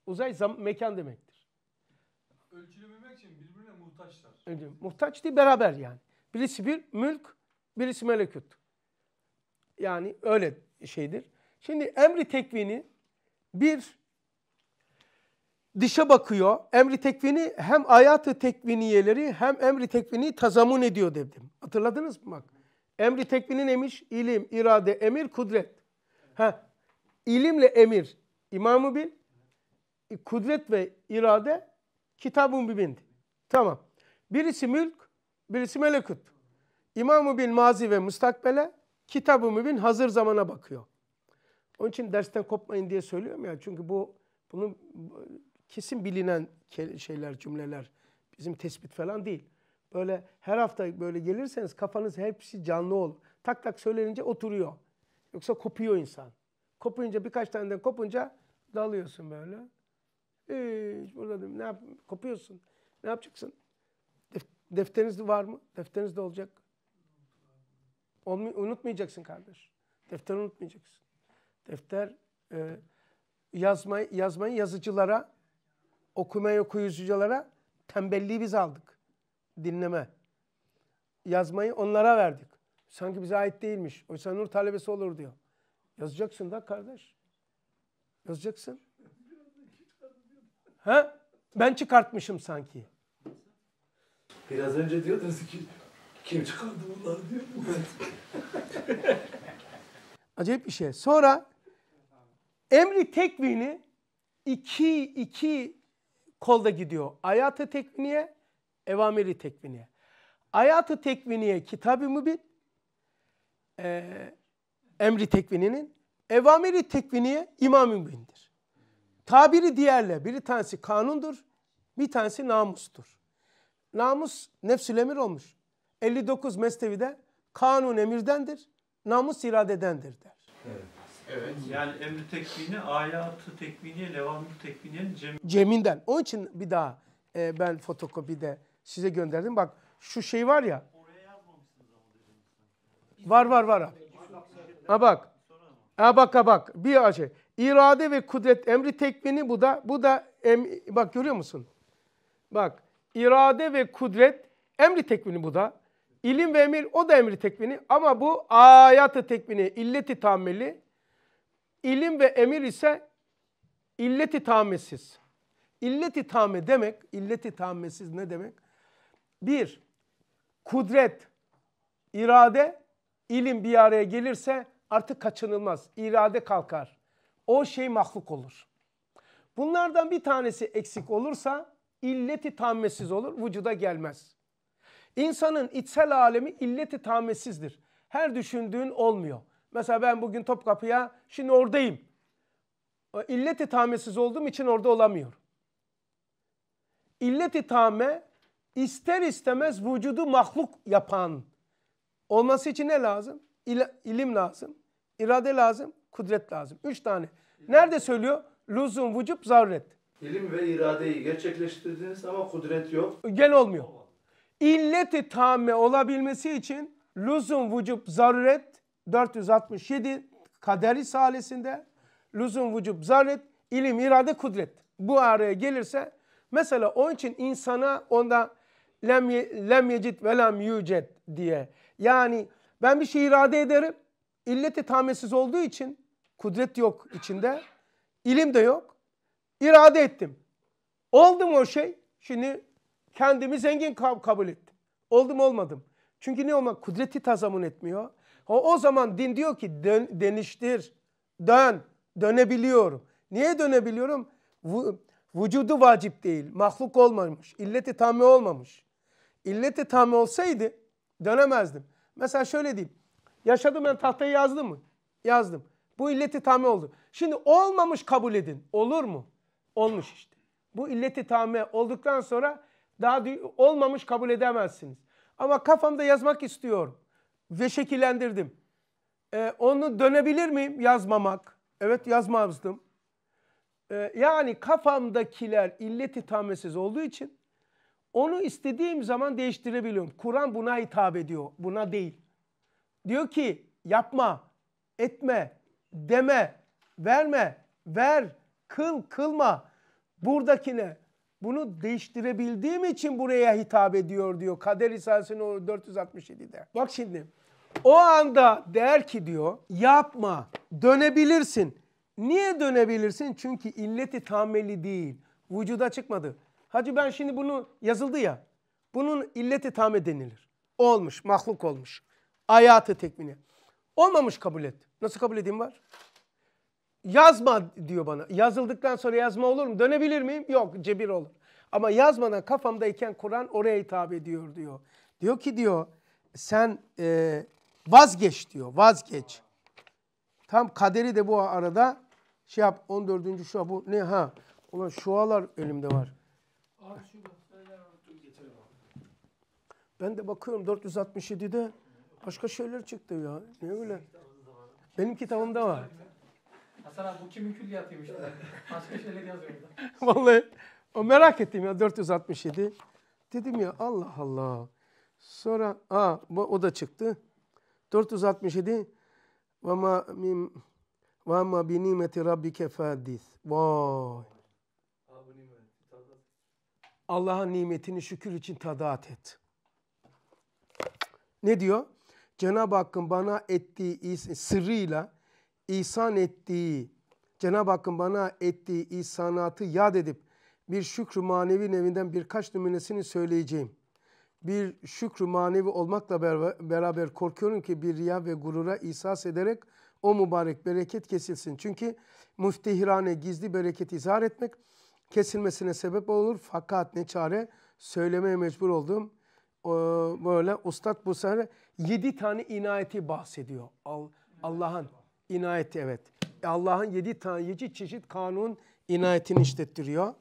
Uzay zam mekan demektir. Ölçülememek için birbirine muhtaçlar. Öyle, muhtaç değil beraber yani. Birisi bir mülk, birisi melekut. Yani öyle şeydir. Şimdi emri tekvini bir Dişe bakıyor. Emri tekvini hem ayatı tekviniyeleri hem emri tekvini tazamun ediyor dedim. Hatırladınız mı bak? Emri tekvini neymiş? İlim, irade, emir, kudret. Ha, ilimle emir imamı bil, e, kudret ve irade kitabun bibindi. Tamam. Birisi mülk, birisi melekut. İmamı bil mazi ve mustakbele, kitabı mübin hazır zamana bakıyor. Onun için dersten kopmayın diye söylüyorum ya. Çünkü bu bunun kesin bilinen şeyler, cümleler bizim tespit falan değil. Böyle her hafta böyle gelirseniz kafanız hepsi canlı ol. Tak tak söylenince oturuyor. Yoksa kopuyor insan. Kopunca birkaç tane de kopunca dalıyorsun böyle. Hiç burada ne yap kopuyorsun. Ne yapacaksın? Def defteriniz var mı? Defteriniz de olacak. Olmay unutmayacaksın kardeş. Defter unutmayacaksın. Defter e, yazmayı, yazmayı yazıcılara okumaya okuyuculara tembelliği biz aldık. Dinleme. Yazmayı onlara verdik. Sanki bize ait değilmiş. Oysa nur talebesi olur diyor. Yazacaksın da kardeş. Yazacaksın. ha? Ben çıkartmışım sanki. Biraz önce diyordunuz ki kim çıkardı bunları diyor. Acayip bir şey. Sonra emri tekvini iki, iki kolda gidiyor. Ayatı tekviniye, evamiri tekviniye. Ayatı tekviniye kitab-ı mübin, e, emri tekvininin, evamiri tekviniye imam-ı mübindir. Tabiri diğerle bir tanesi kanundur, bir tanesi namustur. Namus nefsül emir olmuş. 59 Mesnevi'de kanun emirdendir, namus iradedendir der. Evet. Evet. Hmm. Yani emri tekvini, ayatı tekviniye, levamı tekviniyenin cem ceminden. Onun için bir daha e, ben de size gönderdim. Bak şu şey var ya. Var var var. Ha bak. Ha bak ha bak. Bir şey. İrade ve kudret emri tekvini bu da bu da em, bak görüyor musun? Bak İrade ve kudret emri tekvini bu da. İlim ve emir o da emri tekvini ama bu ayatı tekvini illeti tammeli İlim ve emir ise illeti tamesiz. İlleti tame demek, illeti tamesiz ne demek? Bir, kudret, irade, ilim bir araya gelirse artık kaçınılmaz. İrade kalkar. O şey mahluk olur. Bunlardan bir tanesi eksik olursa illeti tammesiz olur, vücuda gelmez. İnsanın içsel alemi illeti tammesizdir. Her düşündüğün olmuyor. Mesela ben bugün Topkapı'ya şimdi oradayım. E, illeti i olduğum için orada olamıyorum. İlleti tame ister istemez vücudu mahluk yapan olması için ne lazım? İl, ilim lazım, irade lazım, kudret lazım. Üç tane. Nerede söylüyor? Lüzum, vücub, zaruret. İlim ve iradeyi gerçekleştirdiniz ama kudret yok. E, Gel olmuyor. İlleti tame olabilmesi için lüzum, vücub, zaruret 467 Kader Risalesi'nde lüzum vücub zaret, ilim, irade, kudret. Bu araya gelirse mesela onun için insana onda lem, lem yecid ve lem yüced diye. Yani ben bir şey irade ederim. İlleti tametsiz olduğu için kudret yok içinde. ilim de yok. İrade ettim. Oldum o şey? Şimdi kendimi zengin kabul ettim. Oldum olmadım. Çünkü ne olmak? Kudreti tazamun etmiyor. O, o zaman din diyor ki dön, deniştir, dön, dönebiliyorum. Niye dönebiliyorum? Vücudu vacip değil, mahluk olmamış, illeti tamme olmamış. İlleti tamme olsaydı dönemezdim. Mesela şöyle diyeyim. Yaşadım ben tahtaya yazdım mı? Yazdım. Bu illeti tamme oldu. Şimdi olmamış kabul edin. Olur mu? Olmuş işte. Bu illeti tamme olduktan sonra daha olmamış kabul edemezsiniz. Ama kafamda yazmak istiyorum ve şekillendirdim. Ee, onu dönebilir miyim? Yazmamak. Evet yazmazdım. Ee, yani kafamdakiler illet tamesiz olduğu için onu istediğim zaman değiştirebiliyorum. Kur'an buna hitap ediyor. Buna değil. Diyor ki yapma, etme, deme, verme, ver, kıl, kılma. Buradakine bunu değiştirebildiğim için buraya hitap ediyor diyor. Kader İsa'sının 467'de. Bak şimdi o anda der ki diyor yapma dönebilirsin. Niye dönebilirsin? Çünkü illeti tammeli değil. Vücuda çıkmadı. Hacı ben şimdi bunu yazıldı ya. Bunun illeti tame denilir. Olmuş, mahluk olmuş. Hayatı tekmini. Olmamış kabul et. Nasıl kabul edeyim var? Yazma diyor bana. Yazıldıktan sonra yazma olur mu? Dönebilir miyim? Yok cebir olur. Ama yazmadan kafamdayken Kur'an oraya hitap ediyor diyor. Diyor ki diyor sen e, Vazgeç diyor. Vazgeç. Tam kaderi de bu arada şey yap 14. şua bu ne ha? Ulan şualar elimde var. ben de bakıyorum 467'de başka şeyler çıktı ya. Ne öyle? Benim kitabımda var. Hasan abi bu kimin külliyatıymış? Başka şeyler yazıyor Vallahi o merak ettim ya 467. Dedim ya Allah Allah. Sonra aa bu, o da çıktı. 467 ve ma mim ve ma bi nimeti rabbike fadis. Vay. Allah'ın nimetini şükür için tadat et. Ne diyor? Cenab-ı Hakk'ın bana ettiği sırrıyla ihsan ettiği, Cenab-ı Hakk'ın bana ettiği ihsanatı yad edip bir şükrü manevi nevinden birkaç numunesini söyleyeceğim bir şükrü manevi olmakla beraber korkuyorum ki bir riya ve gurura isas ederek o mübarek bereket kesilsin. Çünkü müftihirane gizli bereket izhar etmek kesilmesine sebep olur. Fakat ne çare söylemeye mecbur oldum. Ee, böyle Ustad bu sefer yedi tane inayeti bahsediyor. Allah'ın inayeti evet. Allah'ın yedi tane yedi çeşit kanun inayetini işlettiriyor.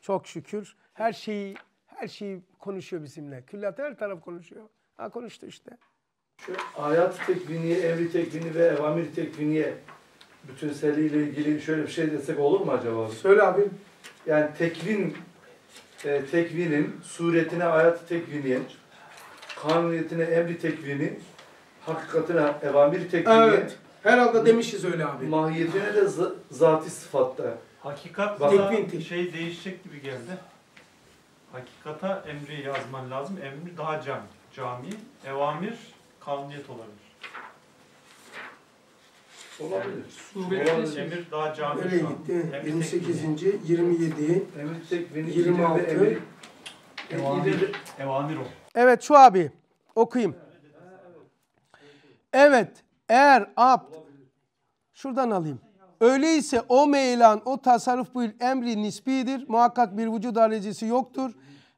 Çok şükür her şeyi her şeyi konuşuyor bizimle. Külliyat her taraf konuşuyor. Ha konuştu işte. Hayat tekviniye, emri tekvini ve evamir tekviniye bütünseliyle ilgili şöyle bir şey desek olur mu acaba? Söyle abi. Yani tekvin e, tekvinin suretine hayat tekviniye, kanuniyetine emri tekvini, hakikatine evamir tekvini. Evet. Herhalde demişiz öyle abi. Mahiyetine de zati sıfatta. Hakikat Bak, şey değişecek gibi geldi. Hakikata emri yazman lazım. Emri daha cam, cami. Evamir kanuniyet olabilir. Olabilir. Olabilir. Emir daha cami Nereye şu an. gitti? Emir 28. tekniği. 27, Emir tek 26. Emir, evamir, evamir o. Evet şu abi okuyayım. Evet eğer abd şuradan alayım. Öyleyse o meylan, o tasarruf bu emri nisbidir. Muhakkak bir vücud alecisi yoktur.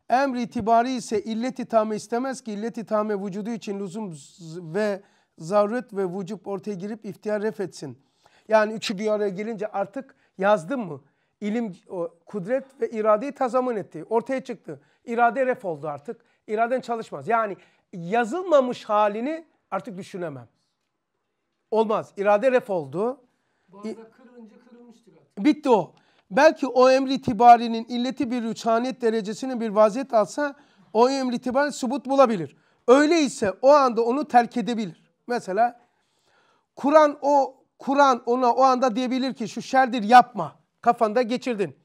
Emri itibari ise illeti i istemez ki illeti i tame vücudu için lüzum ve zaruret ve vücup ortaya girip iftiyar ref etsin. Yani üçü bir araya gelince artık yazdım mı? İlim, o, kudret ve iradeyi tazamun etti. Ortaya çıktı. İrade ref oldu artık. İraden çalışmaz. Yani yazılmamış halini artık düşünemem. Olmaz. İrade ref oldu kırılınca kırılmıştır artık. Bitti o. Belki o emri tibarinin illeti bir rüçhaniyet derecesinin bir vaziyet alsa o emri tibar subut bulabilir. Öyleyse o anda onu terk edebilir. Mesela Kur'an o Kur'an ona o anda diyebilir ki şu şerdir yapma. Kafanda geçirdin.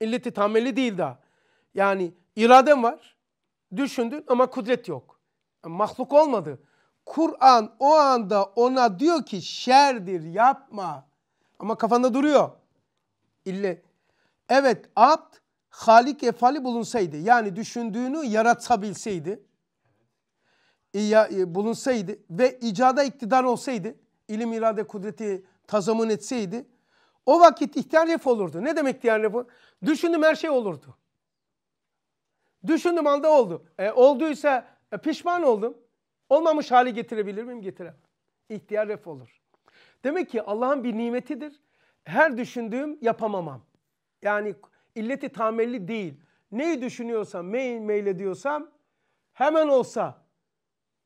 İlleti tamelli değil daha. Yani iraden var. Düşündün ama kudret yok. E, mahluk olmadı. Kur'an o anda ona diyor ki şerdir yapma. Ama kafanda duruyor. İlle. Evet at halik efali bulunsaydı yani düşündüğünü yaratabilseydi e, e, bulunsaydı ve icada iktidar olsaydı ilim irade kudreti tazamın etseydi o vakit ihtiyar ref olurdu. Ne demek ihtiyar ref? Düşündüm her şey olurdu. Düşündüm anda oldu. E, olduysa e, pişman oldum. Olmamış hali getirebilir miyim? Getiremem. İhtiyar ref olur. Demek ki Allah'ın bir nimetidir. Her düşündüğüm yapamamam. Yani illeti tamelli değil. Neyi düşünüyorsam, meyle diyorsam hemen olsa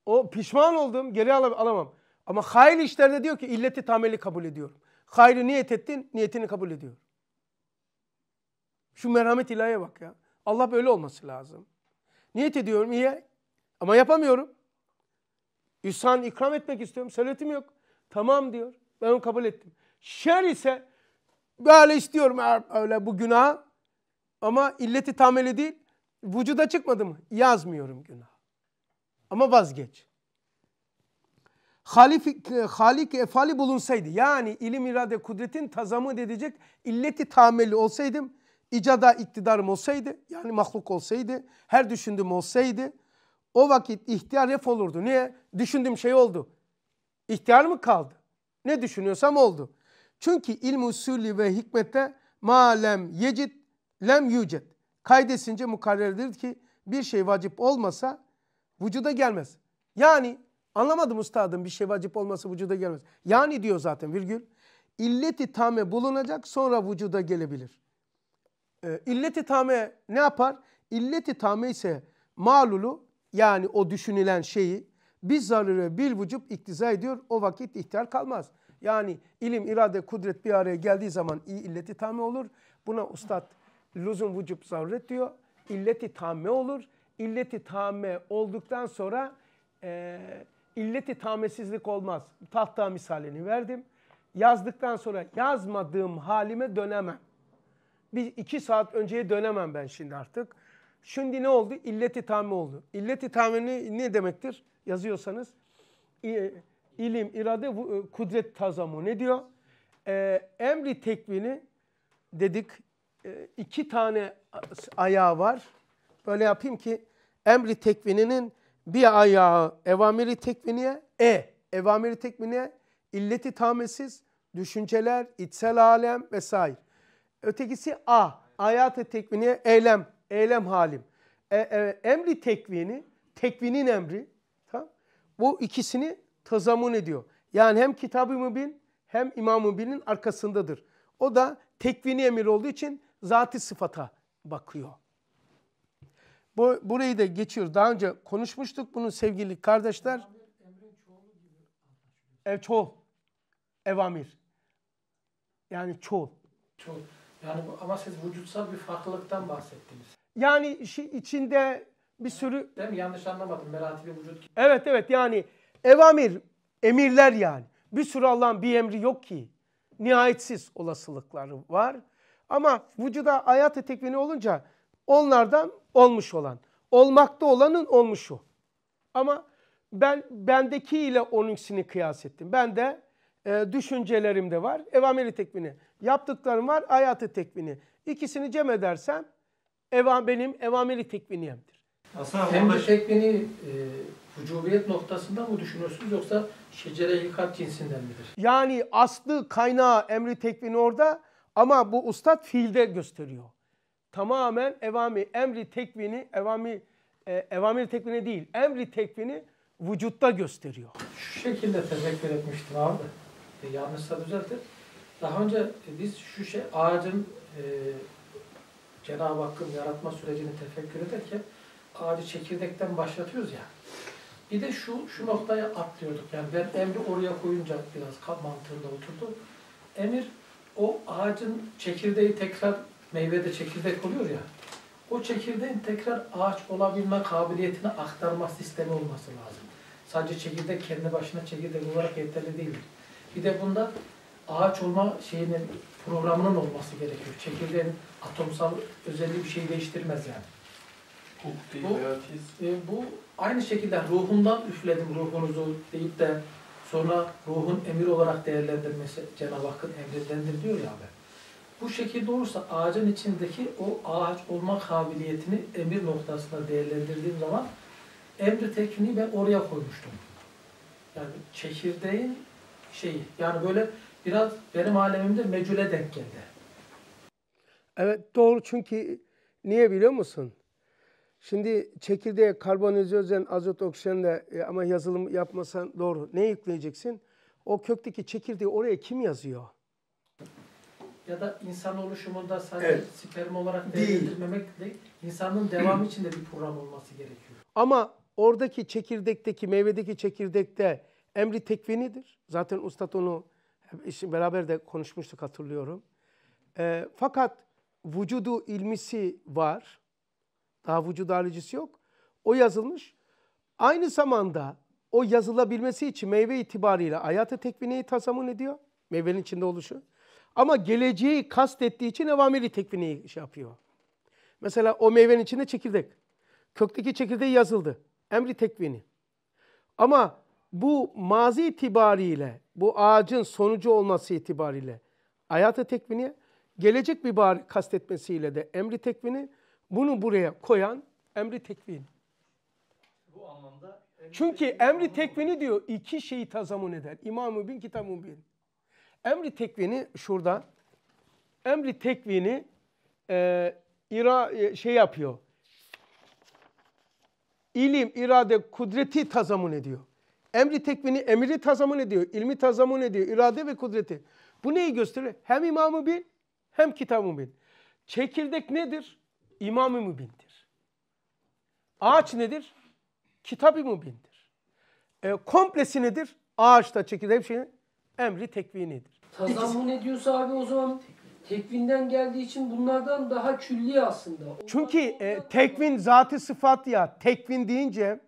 o pişman oldum geri al alamam. Ama hayır işlerde diyor ki illeti tamelli kabul ediyorum. Hayrı niyet ettin, niyetini kabul ediyor. Şu merhamet ilahiye bak ya. Allah böyle olması lazım. Niyet ediyorum iyi ama yapamıyorum. İhsan ikram etmek istiyorum. Servetim yok. Tamam diyor. Ben onu kabul ettim. Şer ise böyle istiyorum öyle bu günah ama illeti tameli değil. Vücuda çıkmadı mı? Yazmıyorum günah. Ama vazgeç. Halik, halik efali bulunsaydı yani ilim irade kudretin tazamı edecek illeti tameli olsaydım icada iktidarım olsaydı yani mahluk olsaydı her düşündüğüm olsaydı o vakit ihtiyar ref olurdu. Niye? Düşündüğüm şey oldu. İhtiyar mı kaldı? Ne düşünüyorsam oldu. Çünkü ilm usulü ve hikmete malem yecit lem yüced. Kaydesince mukarrerdir ki bir şey vacip olmasa vücuda gelmez. Yani anlamadım ustadım bir şey vacip olması vücuda gelmez. Yani diyor zaten virgül. İlleti tame bulunacak sonra vücuda gelebilir. E, illeti tame ne yapar? İlleti tame ise malulu yani o düşünülen şeyi biz zarure bil vücub iktiza ediyor. O vakit ihtiyar kalmaz. Yani ilim, irade, kudret bir araya geldiği zaman iyi illeti tamme olur. Buna ustad lüzum vücub zaruret diyor. İlleti tamme olur. İlleti tamme olduktan sonra e, illeti tamesizlik olmaz. Tahta misalini verdim. Yazdıktan sonra yazmadığım halime dönemem. Bir iki saat önceye dönemem ben şimdi artık. Şimdi ne oldu? İllet-i oldu. İllet-i ne, demektir? Yazıyorsanız ilim, irade, e, kudret tazamı ne diyor? E, emri tekvini dedik e, iki tane ayağı var. Böyle yapayım ki emri tekvininin bir ayağı evamiri tekviniye, e evamiri tekviniye, illeti tamesiz, düşünceler, içsel alem vesaire. Ötekisi a, hayat-ı tekviniye, eylem Eylem halim. E, e, emri tekvini, tekvinin emri. Tamam? Bu ikisini tazamun ediyor. Yani hem kitab-ı mübin hem imam-ı mübinin arkasındadır. O da tekvini emir olduğu için zatı sıfata bakıyor. Bu, burayı da geçiyor. Daha önce konuşmuştuk bunu sevgili kardeşler. Ev çoğul. Evamir. Yani çoğul. Çoğul. Yani ama siz vücutsal bir farklılıktan bahsettiniz. Yani içinde bir sürü... Değil mi? Yanlış anlamadım. Meratibi vücut. Evet evet yani evamir, emirler yani. Bir sürü Allah'ın bir emri yok ki. Nihayetsiz olasılıkları var. Ama vücuda hayat tekvini olunca onlardan olmuş olan. Olmakta olanın olmuşu. Ama ben bendeki ile onunkisini kıyas ettim. Ben de e, düşüncelerim de var. Evameli tekvini. Yaptıklarım var. Hayatı tekvini. İkisini cem edersem Evam benim evameli tekviniyemdir. Aslında Hem de tekvini e, vücubiyet noktasında mı düşünüyorsunuz yoksa şecere hilkat cinsinden midir? Yani aslı kaynağı emri tekvini orada ama bu ustad fiilde gösteriyor. Tamamen evami emri tekvini evami e, evamil tekvini değil emri tekvini vücutta gösteriyor. Şu şekilde tefekkür etmiştim abi. E, yanlışsa düzeltir. Daha önce e, biz şu şey ağacın e, Cenab-ı Hakk'ın yaratma sürecini tefekkür ederken ağacı çekirdekten başlatıyoruz ya. Bir de şu şu noktaya atlıyorduk. Yani ben emri oraya koyunca biraz mantığında oturdu. Emir o ağacın çekirdeği tekrar meyvede çekirdek oluyor ya. O çekirdeğin tekrar ağaç olabilme kabiliyetini aktarma sistemi olması lazım. Sadece çekirdek kendi başına çekirdek olarak yeterli değildir. Bir de bunda ağaç olma şeyinin programının olması gerekiyor. Çekirdeğin atomsal özelliği bir şey değiştirmez yani. Hukuk değil, bu, hayatiyiz. E, bu aynı şekilde ruhumdan üfledim ruhunuzu deyip de sonra ruhun emir olarak değerlendirmesi Cenab-ı Hakk'ın emrindendir diyor ya abi. Bu şekilde olursa ağacın içindeki o ağaç olma kabiliyetini emir noktasında değerlendirdiğim zaman emri tekniği ben oraya koymuştum. Yani çekirdeğin şeyi yani böyle biraz benim alemimde mecule denk geldi. Evet doğru çünkü niye biliyor musun? Şimdi çekirdeğe karbon, özen azot oksijen de e, ama yazılım yapmasan doğru. Ne yükleyeceksin? O kökteki çekirdeği oraya kim yazıyor? Ya da insan oluşumunda sadece evet. sperm olarak Değil. değerlendirmemek değil, insanın devamı için de bir program olması gerekiyor. Ama oradaki çekirdekteki, meyvedeki çekirdekte emri tekvinidir. Zaten ustad onu beraber de konuşmuştuk hatırlıyorum. E, fakat vücudu ilmisi var. Daha vücud alıcısı yok. O yazılmış. Aynı zamanda o yazılabilmesi için meyve itibarıyla hayatı tekvineyi tasamun ediyor. Meyvenin içinde oluşu. Ama geleceği kastettiği için evameli tekvineyi şey yapıyor. Mesela o meyvenin içinde çekirdek. Kökteki çekirdeği yazıldı. Emri tekvini. Ama bu mazi itibariyle, bu ağacın sonucu olması itibariyle hayatı tekviniye gelecek bir bahar kastetmesiyle de emri tekvini bunu buraya koyan emri tekvin. Bu anlamda emri çünkü emri tekvini diyor iki şeyi tazamun eder. İmam-ı bin kitab-ı bin. Emri tekvini şurada. Emri tekvini e, ira e, şey yapıyor. İlim, irade, kudreti tazamun ediyor. Emri tekvini emiri tazamun ediyor, ilmi tazamun ediyor, irade ve kudreti. Bu neyi gösteriyor? Hem imamı bir hem kitab-ı mübin. Çekirdek nedir? İmam-ı mübindir. Ağaç nedir? Kitab-ı mübindir. E, komplesi nedir? Ağaçta çekirdek şeyin emri tekvinidir. Tazamun ediyorsa abi o zaman tekvinden geldiği için bunlardan daha külli aslında. O Çünkü e, tekvin zatı sıfat ya. Tekvin deyince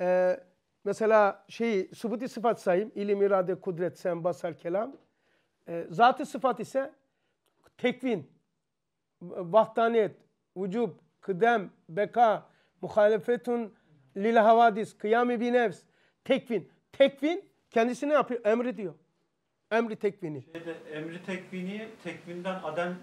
e, mesela şey subuti sıfat sayayım. İlim, irade, kudret, sen, basar, kelam. E, zatı sıfat ise tekvin, vahdaniyet, vücub, kıdem, beka, muhalefetun lil havadis, kıyami bi nefs, tekvin. Tekvin kendisi ne yapıyor? Emri diyor. Emri tekvini. Şeyde, emri tekvini tekvinden Adem,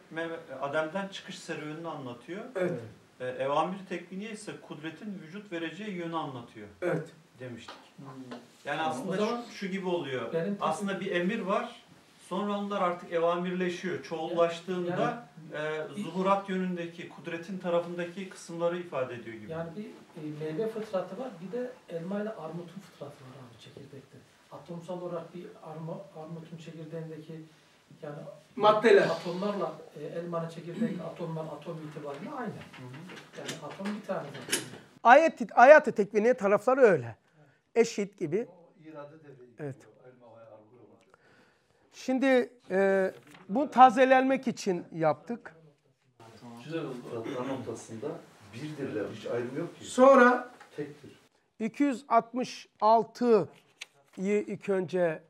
Adem'den çıkış serüvenini anlatıyor. Evet. E, evamir tekvini ise kudretin vücut vereceği yönü anlatıyor. Evet. Demiştik. Hmm. Yani aslında şu, şu gibi oluyor. aslında bir emir var Sonra onlar artık evamirleşiyor. Çoğullaştığında e, yani, e, zuhurat yönündeki, kudretin tarafındaki kısımları ifade ediyor gibi. Yani bir e, meyve fıtratı var, bir de elma ile armutun fıtratı var abi çekirdekte. Atomsal olarak bir arma, armutun çekirdeğindeki yani maddeler atomlarla e, elmanın çekirdeği atomlar atom itibariyle aynı. Yani atom bir tane zaten. Ayet ayet-i tekviniye tarafları öyle. Eşit gibi. O irade devreyi. Evet. Şimdi e, bunu tazelenmek için yaptık. Güzel oldu. Tan ortasında birdirler. Hiç ayrım yok ki. Sonra tektir. 266'yı ilk önce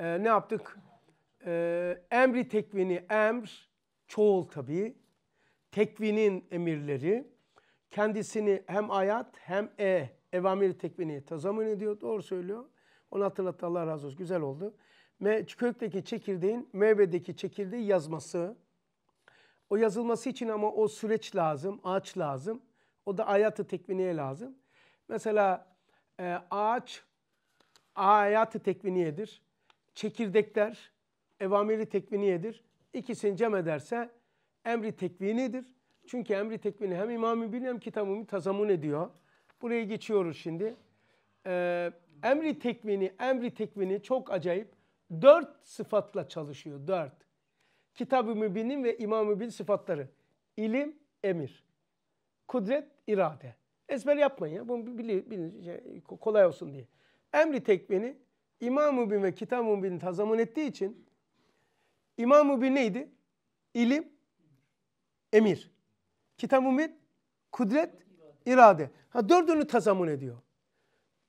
e, ne yaptık? E, emri tekvini emr çoğul tabii. Tekvinin emirleri kendisini hem ayat hem e evamir tekvini tazamın ediyor. Doğru söylüyor. Onu hatırlattı Allah razı olsun. Güzel oldu kökteki çekirdeğin meyvedeki çekirdeği yazması. O yazılması için ama o süreç lazım, ağaç lazım. O da ayatı tekviniye lazım. Mesela e, ağaç ayatı tekviniyedir. Çekirdekler evamiri tekviniyedir. İkisini cem ederse emri tekvinidir. Çünkü emri tekvini hem imamı ı hem kitabımı tazamun ediyor. Buraya geçiyoruz şimdi. Ee, emri tekvini, emri tekvini çok acayip dört sıfatla çalışıyor. Dört. Kitab-ı Mübin'in ve İmam-ı Bin sıfatları. İlim, emir. Kudret, irade. Ezber yapmayın ya. Bunu bilin, şey, kolay olsun diye. Emri tekbini İmam-ı Bin ve Kitab-ı Bin tazamun ettiği için İmam-ı Bin neydi? İlim, emir. Kitab-ı Bin, kudret, irade. Ha, dördünü tazamun ediyor.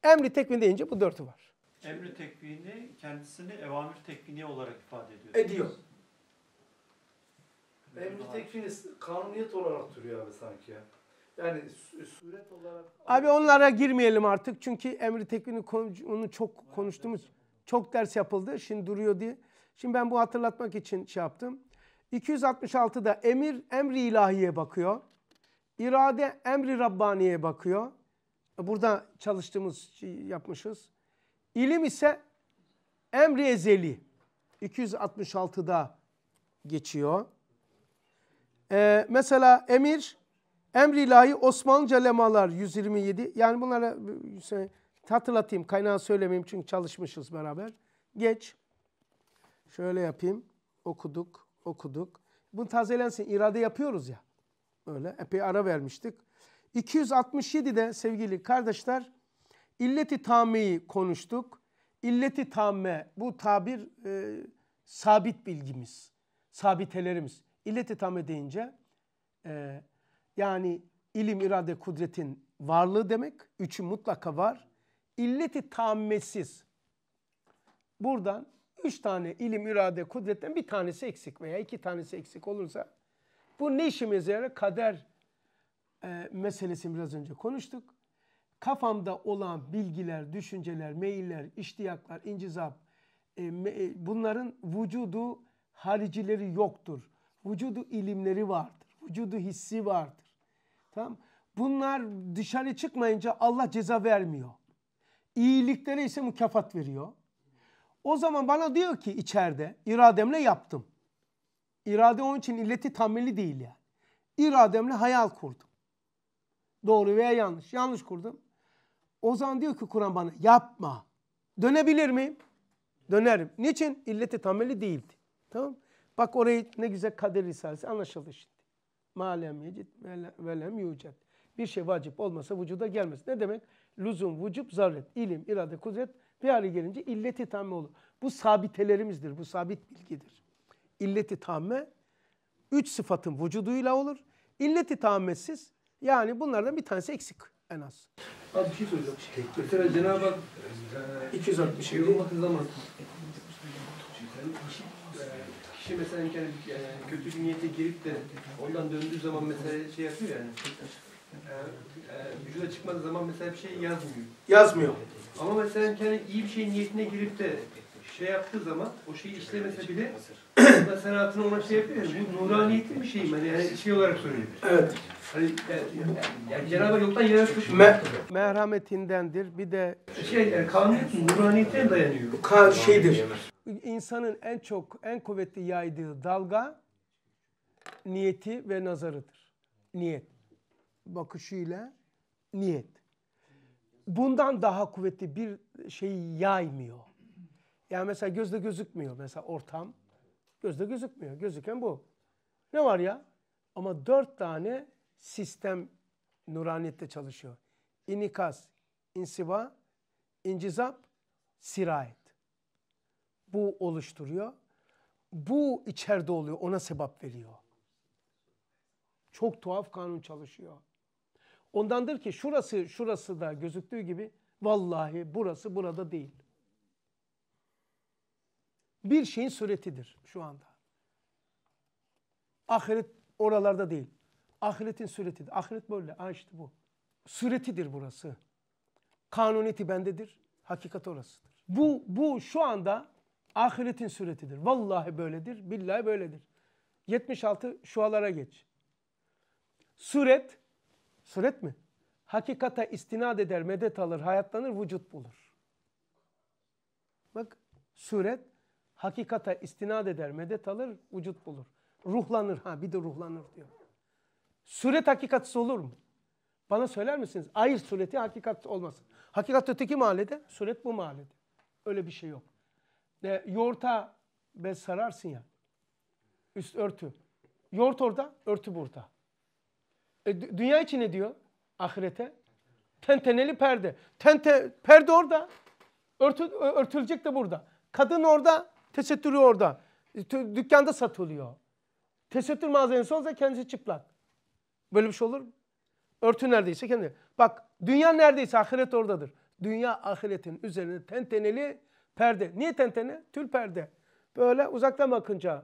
Emri tekvin deyince bu dörtü var. Emri tekvini kendisini evamir tekvini olarak ifade ediyor. Ediyor. Emri tekvini kanuniyet olarak duruyor abi sanki ya. Yani suret olarak... Abi onlara girmeyelim artık çünkü emri tekvini onu çok konuştuğumuz, çok ders yapıldı. Şimdi duruyor diye. Şimdi ben bu hatırlatmak için şey yaptım. 266'da emir emri ilahiye bakıyor. İrade emri Rabbani'ye bakıyor. Burada çalıştığımız şey yapmışız. İlim ise emri ezeli. 266'da geçiyor. Ee, mesela emir, emri ilahi Osmanlıca lemalar 127. Yani bunlara e, hatırlatayım. Kaynağı söylemeyeyim çünkü çalışmışız beraber. Geç. Şöyle yapayım. Okuduk, okuduk. Bunu tazelensin. irade yapıyoruz ya. Öyle. Epey ara vermiştik. 267'de sevgili kardeşler İlleti tameyi konuştuk. İlleti tamme bu tabir e, sabit bilgimiz, sabitelerimiz. İlleti tamme deyince e, yani ilim, irade, kudretin varlığı demek. Üçü mutlaka var. İlleti tammesiz. Buradan üç tane ilim, irade, kudretten bir tanesi eksik veya iki tanesi eksik olursa bu ne işimize yarar? Kader e, meselesini biraz önce konuştuk kafamda olan bilgiler, düşünceler, meyiller, iştiyaklar, incizap e, e, bunların vücudu haricileri yoktur. Vücudu ilimleri vardır. Vücudu hissi vardır. Tamam Bunlar dışarı çıkmayınca Allah ceza vermiyor. İyiliklere ise mükafat veriyor. O zaman bana diyor ki içeride irademle yaptım. İrade onun için illeti tammili değil yani. İrademle hayal kurdum. Doğru veya yanlış. Yanlış kurdum. Ozan diyor ki Kur'an bana yapma. Dönebilir miyim? Dönerim. Niçin? İlleti tameli değildi. Tamam Bak orayı ne güzel kader risalesi anlaşıldı şimdi. Malem yecid velem yucad. Bir şey vacip olmasa vücuda gelmez. Ne demek? Lüzum, vücub, zaruret, ilim, irade, kudret bir hale gelince illeti tamme olur. Bu sabitelerimizdir. Bu sabit bilgidir. İlleti tamme üç sıfatın vücuduyla olur. İlleti tammesiz yani bunlardan bir tanesi eksik en az. Abi bir şey soracağım. Şey, mesela Cenab-ı Hak 260 yorulmak zaman kişi mesela yani e, kötü bir niyete girip de ondan döndüğü zaman mesela şey yapıyor yani. E, e, vücuda çıkmadığı zaman mesela bir şey yazmıyor. Yazmıyor. Ama mesela kendi iyi bir şey niyetine girip de şey yaptığı zaman o şeyi işlemese bile da sanatını ona şey yapıyor. Bu nuraniyetli bir şey mi? Hani yani şey olarak söylüyor. Evet. Hani, yani, yani Cenab-ı Hak yoktan yaratmış. Şey Me merhametindendir. Bir de şey yani kanuniyet nuraniyete dayanıyor. kan şeydir. İnsanın en çok en kuvvetli yaydığı dalga niyeti ve nazarıdır. Niyet. Bakışıyla niyet. Bundan daha kuvvetli bir şey yaymıyor yani mesela gözde gözükmüyor mesela ortam. Gözde gözükmüyor. Gözüken bu. Ne var ya? Ama dört tane sistem nuraniyette çalışıyor. İnikas, insiba, incizap, sirayet. Bu oluşturuyor. Bu içeride oluyor. Ona sebap veriyor. Çok tuhaf kanun çalışıyor. Ondandır ki şurası şurası da gözüktüğü gibi vallahi burası burada değil bir şeyin suretidir şu anda. Ahiret oralarda değil. Ahiretin suretidir. Ahiret böyle. Ha işte bu. Suretidir burası. Kanuniyeti bendedir. Hakikat orasıdır. Bu, bu şu anda ahiretin suretidir. Vallahi böyledir. Billahi böyledir. 76 şualara geç. Suret, suret mi? Hakikata istinad eder, medet alır, hayatlanır, vücut bulur. Bak suret hakikata istinad eder, medet alır, vücut bulur. Ruhlanır. Ha bir de ruhlanır diyor. Suret hakikatsiz olur mu? Bana söyler misiniz? Hayır sureti hakikat olmasın. Hakikat öteki mahallede, suret bu mahallede. Öyle bir şey yok. E, yoğurta bez sararsın ya. Üst örtü. Yoğurt orada, örtü burada. E, dünya için ne diyor? Ahirete. Tenteneli perde. Tente, perde orada. Örtü, örtülecek de burada. Kadın orada, Tesettürü orada. E, dükkanda satılıyor. Tesettür malzemesi olsa kendisi çıplak. Böyle bir şey olur mu? Örtü neredeyse kendi. Bak dünya neredeyse ahiret oradadır. Dünya ahiretin üzerine tenteneli perde. Niye tentene? Tül perde. Böyle uzaktan bakınca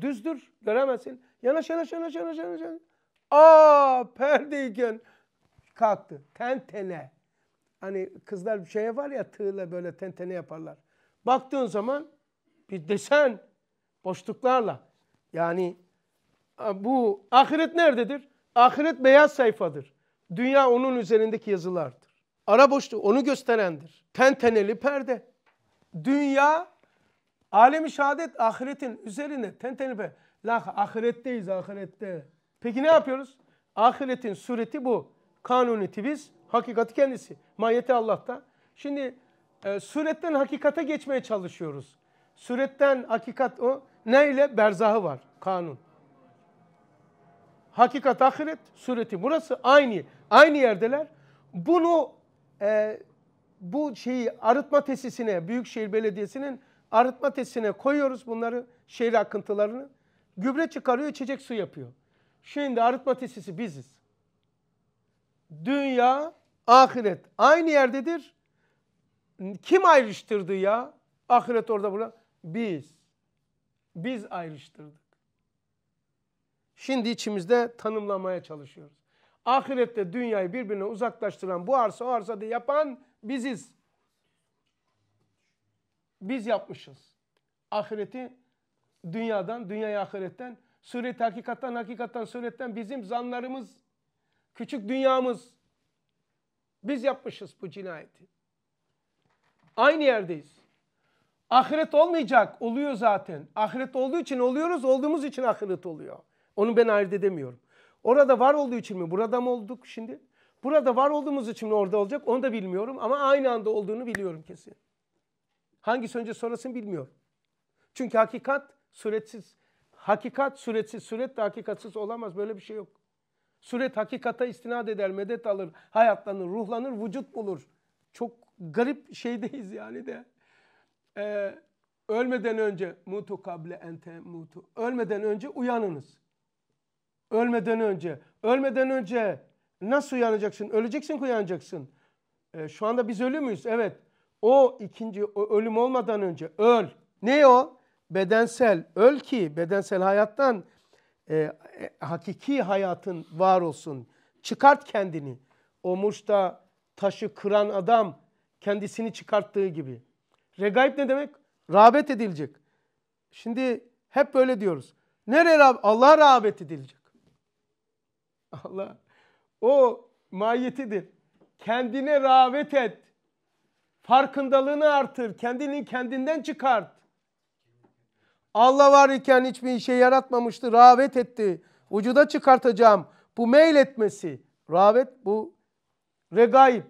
düzdür göremezsin. Yanaş yanaş yanaş yanaş yanaş. yanaş. Aa perdeyken kalktı. Tentene. Hani kızlar bir şeye var ya tığla böyle tentene yaparlar. Baktığın zaman bir desen boşluklarla. Yani e, bu ahiret nerededir? Ahiret beyaz sayfadır. Dünya onun üzerindeki yazılardır. Ara boşluğu onu gösterendir. ten teneli perde. Dünya alemi şehadet ahiretin üzerine teneli perde. La ahiretteyiz ahirette. Peki ne yapıyoruz? Ahiretin sureti bu. Kanuniti biz, hakikati kendisi. Mahiyeti Allah'ta. Şimdi e, suretten hakikate geçmeye çalışıyoruz. Suretten hakikat o. neyle Berzahı var. Kanun. Hakikat ahiret, sureti. Burası aynı. Aynı yerdeler. Bunu e, bu şeyi arıtma tesisine, Büyükşehir Belediyesi'nin arıtma tesisine koyuyoruz bunları, şehir akıntılarını. Gübre çıkarıyor, içecek su yapıyor. Şimdi arıtma tesisi biziz. Dünya, ahiret aynı yerdedir. Kim ayrıştırdı ya? Ahiret orada burada biz, biz ayrıştırdık. Şimdi içimizde tanımlamaya çalışıyoruz. Ahirette dünyayı birbirine uzaklaştıran bu arsa o arsa diye yapan biziz. Biz yapmışız. Ahireti dünyadan, dünyayı ahiretten, sureti hakikattan, hakikattan, suretten bizim zanlarımız, küçük dünyamız. Biz yapmışız bu cinayeti. Aynı yerdeyiz. Ahiret olmayacak oluyor zaten. Ahiret olduğu için oluyoruz, olduğumuz için ahiret oluyor. Onu ben ayırt edemiyorum. Orada var olduğu için mi burada mı olduk şimdi? Burada var olduğumuz için mi orada olacak onu da bilmiyorum ama aynı anda olduğunu biliyorum kesin. Hangisi önce sonrasını bilmiyorum. Çünkü hakikat suretsiz. Hakikat suretsiz, suret de hakikatsiz olamaz. Böyle bir şey yok. Suret hakikata istinad eder, medet alır, hayatlanır, ruhlanır, vücut bulur. Çok garip şeydeyiz yani de e, ölmeden önce mutu kable ente mutu. Ölmeden önce uyanınız. Ölmeden önce. Ölmeden önce nasıl uyanacaksın? Öleceksin ki uyanacaksın. E, şu anda biz ölü müyüz? Evet. O ikinci o ölüm olmadan önce öl. Ne o? Bedensel. Öl ki bedensel hayattan e, e, hakiki hayatın var olsun. Çıkart kendini. O taşı kıran adam kendisini çıkarttığı gibi. Regaib ne demek? Rağbet edilecek. Şimdi hep böyle diyoruz. Nereye rağbet? Allah rağbet edilecek. Allah. O mahiyetidir. Kendine rağbet et. Farkındalığını artır. Kendini kendinden çıkart. Allah var iken hiçbir şey yaratmamıştı. Rağbet etti. Vücuda çıkartacağım. Bu etmesi. Rağbet bu regaib.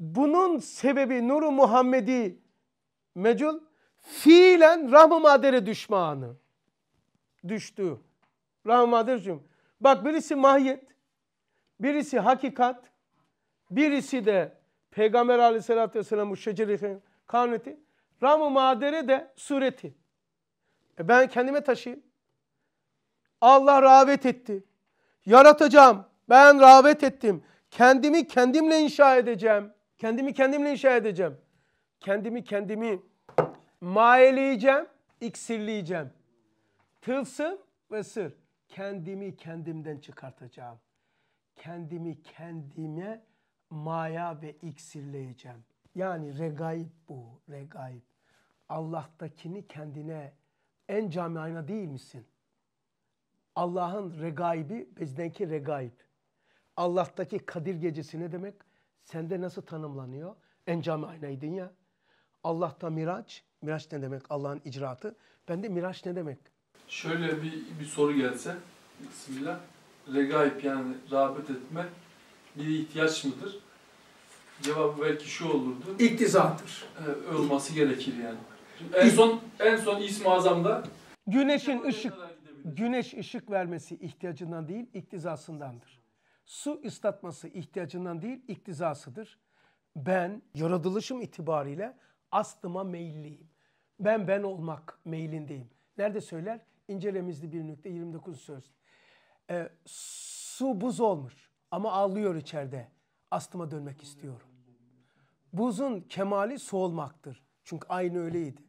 Bunun sebebi Nuru Muhammedi mecul fiilen rahm-ı madere düşmanı. Düştü. Rahm-ı madercim. Bak birisi mahiyet, birisi hakikat, birisi de Peygamber aleyhissalatü vesselam'ın şeceri kaneti. Rahm-ı madere de sureti. E ben kendime taşıyayım. Allah rağbet etti. Yaratacağım. Ben rağbet ettim. Kendimi kendimle inşa edeceğim. Kendimi kendimle inşa edeceğim kendimi kendimi maileyeceğim, iksirleyeceğim. Tılsım ve sır. Kendimi kendimden çıkartacağım. Kendimi kendime maya ve iksirleyeceğim. Yani regaib bu, regaib. Allah'takini kendine en cami ayna değil misin? Allah'ın regaibi bizdeki regaib. Allah'taki Kadir gecesi ne demek? Sende nasıl tanımlanıyor? En cami camiaynaydın ya. Allah'ta miraç. Miraç ne demek? Allah'ın icraatı. de miraç ne demek? Şöyle bir, bir soru gelse. Bismillah. Regaib yani rağbet etme bir ihtiyaç mıdır? Cevabı belki şu olurdu. İktizattır. Ee, olması gerekir yani. En son en son İsmi Azam'da güneşin ışık güneş ışık vermesi ihtiyacından değil iktizasındandır. Su ıslatması ihtiyacından değil iktizasıdır. Ben yaratılışım itibariyle astıma meyilliyim. Ben ben olmak meylindeyim. Nerede söyler? İnce remizli bir nükte 29 söz. E, su buz olmuş ama ağlıyor içeride. Astıma dönmek istiyorum. Buzun kemali su olmaktır. Çünkü aynı öyleydi.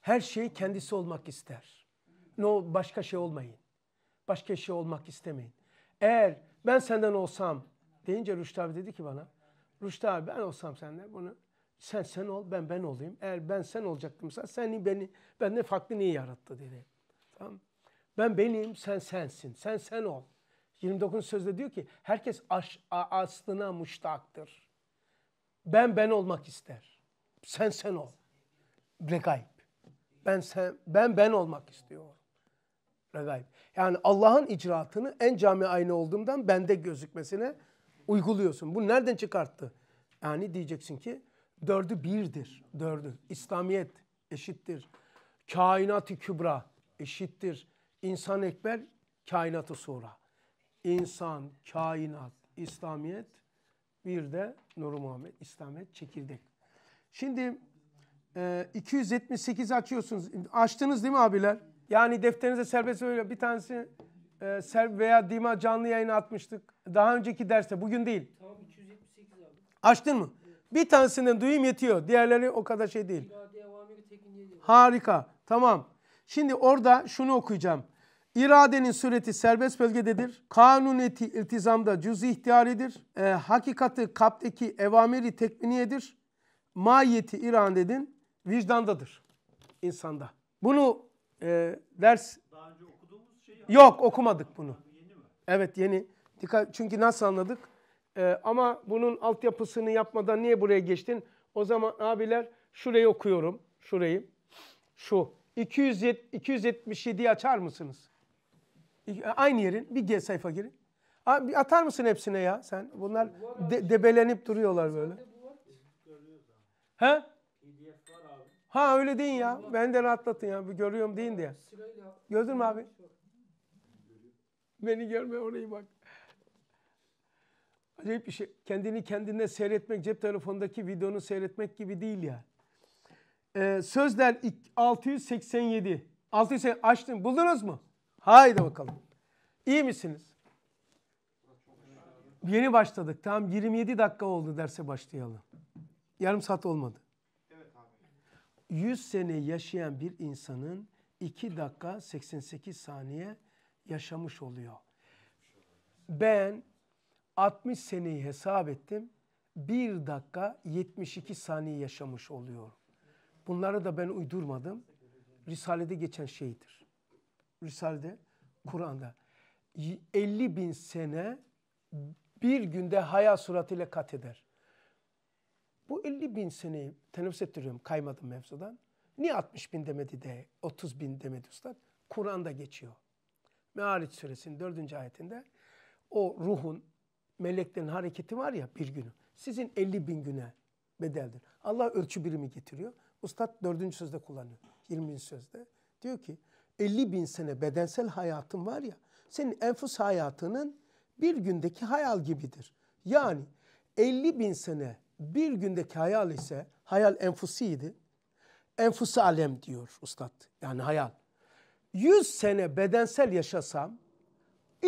Her şey kendisi olmak ister. No, başka şey olmayın. Başka şey olmak istemeyin. Eğer ben senden olsam deyince Rüştü abi dedi ki bana. Rüştü abi ben olsam senden bunu sen sen ol, ben ben olayım. Eğer ben sen olacaktımsa sen beni, ben benden farklı niye yarattı dedi. Tamam Ben benim, sen sensin. Sen sen ol. 29. sözde diyor ki herkes aş, a, aslına muştaktır. Ben ben olmak ister. Sen sen ol. Regaib. Ben sen ben ben olmak istiyorum. Regaib. Yani Allah'ın icraatını en cami aynı olduğumdan bende gözükmesine uyguluyorsun. Bu nereden çıkarttı? Yani diyeceksin ki Dördü birdir. Dördü. İslamiyet eşittir. Kainat-ı kübra eşittir. İnsan ekber, kainatı sura. İnsan, kainat, İslamiyet, bir de Nur Muhammed, İslamiyet çekirdek. Şimdi e, 278 açıyorsunuz. Açtınız değil mi abiler? Yani defterinize serbest böyle bir tanesi e, ser veya Dima canlı yayını atmıştık. Daha önceki derste, bugün değil. Tamam 278 abi. Açtın mı? Bir tanesinden duyayım yetiyor. Diğerleri o kadar şey değil. Harika. Tamam. Şimdi orada şunu okuyacağım. İradenin sureti serbest bölgededir. Kanuneti iltizamda cüz-i ihtiyaridir. E, hakikati kapteki evamiri tekminiyedir. Mahiyeti iradedin vicdandadır. insanda. Bunu e, ders... Daha önce okuduğumuz şeyi... Yok okumadık bunu. Yeni mi? Evet yeni. Dikkat, çünkü nasıl anladık? Ee, ama bunun altyapısını yapmadan niye buraya geçtin? O zaman abiler şurayı okuyorum. Şurayı. Şu. 207, 277'yi açar mısınız? E, aynı yerin. Bir sayfa girin. Abi atar mısın hepsine ya sen? Bunlar de, debelenip duruyorlar böyle. He? Ha öyle deyin ya. Ben de rahatlatın ya. Bir görüyorum deyin diye. Gördün mü abi? Beni görme orayı bak. Acayip bir şey. Kendini kendine seyretmek, cep telefonundaki videonu seyretmek gibi değil ya. Ee, sözler 687. 687 açtım. Buldunuz mu? Haydi bakalım. İyi misiniz? Yeni başladık. Tam 27 dakika oldu derse başlayalım. Yarım saat olmadı. Evet abi. 100 sene yaşayan bir insanın 2 dakika 88 saniye yaşamış oluyor. Ben 60 seneyi hesap ettim. 1 dakika 72 saniye yaşamış oluyor. Bunları da ben uydurmadım. Risale'de geçen şeydir. Risale'de, Kur'an'da. 50 bin sene bir günde haya suratıyla kat eder. Bu 50 bin seneyi teneffüs ettiriyorum kaymadım mevzudan. Niye 60 bin demedi de 30 bin demedi ustad? Kur'an'da geçiyor. Meariç suresinin 4. ayetinde o ruhun meleklerin hareketi var ya bir günü. Sizin 50 bin güne bedeldir. Allah ölçü birimi getiriyor. Ustad dördüncü sözde kullanıyor. 20. sözde. Diyor ki 50 bin sene bedensel hayatın var ya senin enfus hayatının bir gündeki hayal gibidir. Yani 50 bin sene bir gündeki hayal ise hayal enfusiydi. Enfus alem diyor ustad. Yani hayal. 100 sene bedensel yaşasam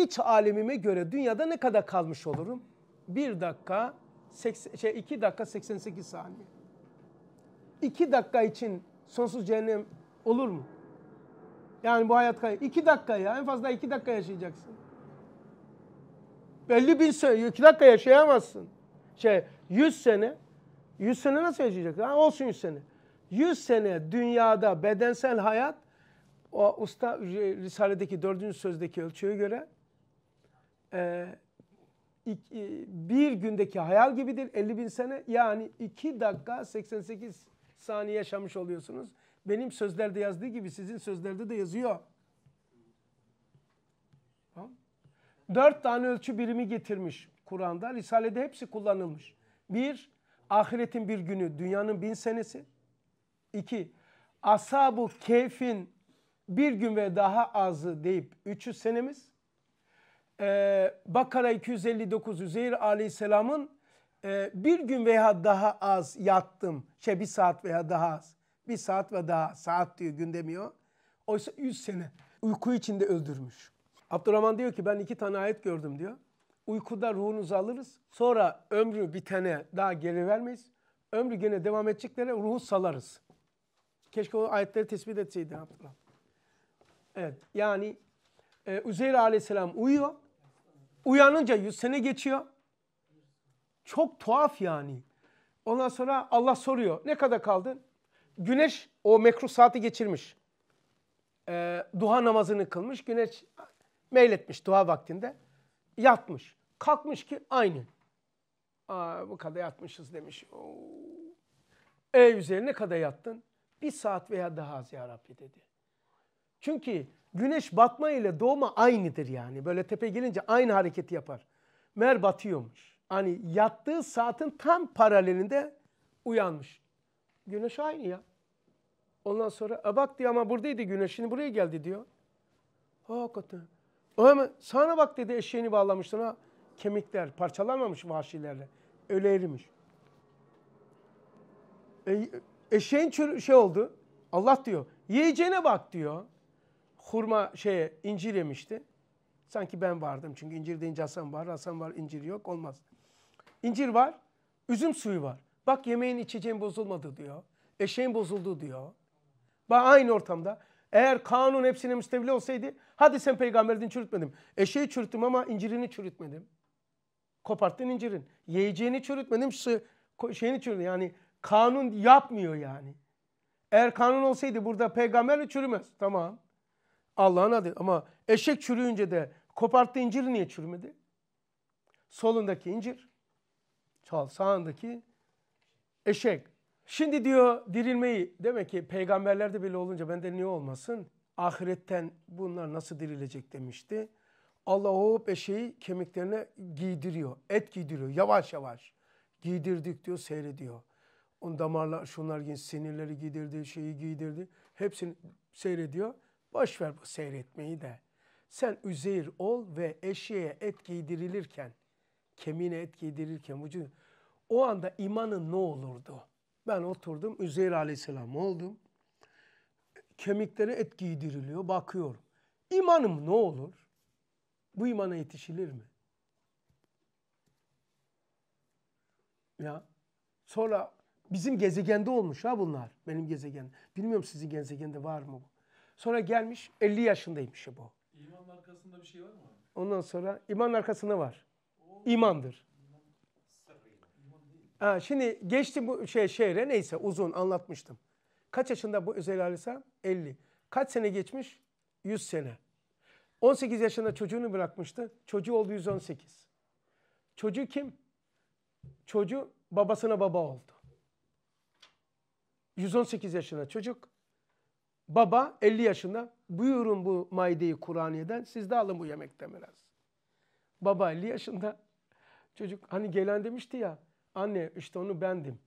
iç alemime göre dünyada ne kadar kalmış olurum? 1 dakika, 80, şey 2 dakika 88 saniye. 2 dakika için sonsuz cehennem olur mu? Yani bu hayat kayıp. 2 dakika ya en fazla 2 dakika yaşayacaksın. Belli bin sene, 2 dakika yaşayamazsın. Şey 100 sene, 100 sene nasıl yaşayacaksın? Ha, olsun 100 sene. 100 sene dünyada bedensel hayat o usta şey, Risale'deki dördüncü sözdeki ölçüye göre ee, e, bir gündeki hayal gibidir 50 bin sene yani 2 dakika 88 saniye yaşamış oluyorsunuz. Benim sözlerde yazdığı gibi sizin sözlerde de yazıyor. Dört tane ölçü birimi getirmiş Kur'an'da. Risale'de hepsi kullanılmış. Bir, ahiretin bir günü dünyanın bin senesi. İki, asabu keyfin bir gün ve daha azı deyip üçü senemiz e, Bakara 259 Üzeyir Aleyhisselam'ın e, bir gün veya daha az yattım. Şey bir saat veya daha az. Bir saat ve daha saat diyor gün demiyor. Oysa 100 sene uyku içinde öldürmüş. Abdurrahman diyor ki ben iki tane ayet gördüm diyor. Uykuda ruhunuzu alırız. Sonra ömrü bitene daha geri vermeyiz. Ömrü gene devam edeceklere ruhu salarız. Keşke o ayetleri tespit etseydi Abdurrahman. Evet yani e, Üzeyr aleyhisselam uyuyor. Uyanınca 100 sene geçiyor. Çok tuhaf yani. Ondan sonra Allah soruyor. Ne kadar kaldın? Güneş o mekruh saati geçirmiş. Ee, duha namazını kılmış. Güneş meyletmiş duha vaktinde. Yatmış. Kalkmış ki aynı. Aa, bu kadar yatmışız demiş. Oo. Ey üzerine kadar yattın? Bir saat veya daha az ya Rabbi dedi. Çünkü Güneş batma ile doğma aynıdır yani. Böyle tepe gelince aynı hareketi yapar. Mer batıyormuş. Hani yattığı saatin tam paralelinde uyanmış. Güneş aynı ya. Ondan sonra e bak diyor ama buradaydı güneş şimdi buraya geldi diyor. Hakikaten. O hemen sana bak dedi eşeğini bağlamış sana Kemikler parçalanmamış vahşilerle. Öyle erimiş. E, eşeğin şey oldu. Allah diyor. Yiyeceğine bak diyor hurma şeye incir yemişti. Sanki ben vardım çünkü incir deyince Hasan var, Hasan var, incir yok olmaz. İncir var, üzüm suyu var. Bak yemeğin içeceğin bozulmadı diyor. Eşeğin bozuldu diyor. Bak aynı ortamda. Eğer kanun hepsine müstevli olsaydı hadi sen peygamberini çürütmedim. Eşeği çürüttüm ama incirini çürütmedim. Koparttın incirin. Yiyeceğini çürütmedim, su, şeyini çürütmedim. Yani kanun yapmıyor yani. Eğer kanun olsaydı burada peygamberle çürümez. Tamam. Allah'ın adı. Ama eşek çürüyünce de koparttı incir niye çürümedi? Solundaki incir. Çal sağındaki eşek. Şimdi diyor dirilmeyi demek ki Peygamberler de bile olunca benden niye olmasın? Ahiretten bunlar nasıl dirilecek demişti. Allah o eşeği kemiklerine giydiriyor. Et giydiriyor yavaş yavaş. Giydirdik diyor seyrediyor. On damarlar şunlar gibi sinirleri giydirdi şeyi giydirdi. Hepsini seyrediyor. Boş ver bu seyretmeyi de. Sen üzeyir ol ve eşeğe et giydirilirken, kemiğine et giydirilirken vücudu. O anda imanın ne olurdu? Ben oturdum, Üzeyir Aleyhisselam oldum. Kemiklere et giydiriliyor, bakıyorum. İmanım ne olur? Bu imana yetişilir mi? Ya sonra bizim gezegende olmuş ha bunlar. Benim gezegende. Bilmiyorum sizin gezegende var mı bu? Sonra gelmiş 50 yaşındaymış ya bu. İman arkasında bir şey var mı? Ondan sonra iman arkasında var. İmandır. Ha, şimdi geçti bu şey şehre neyse uzun anlatmıştım. Kaç yaşında bu Özel Aleyhisselam? 50. Kaç sene geçmiş? 100 sene. 18 yaşında çocuğunu bırakmıştı. Çocuğu oldu 118. Çocuğu kim? Çocuğu babasına baba oldu. 118 yaşında çocuk Baba 50 yaşında buyurun bu maideyi Kur'aniye'den siz de alın bu yemekten biraz. Baba 50 yaşında çocuk hani gelen demişti ya anne işte onu bendim.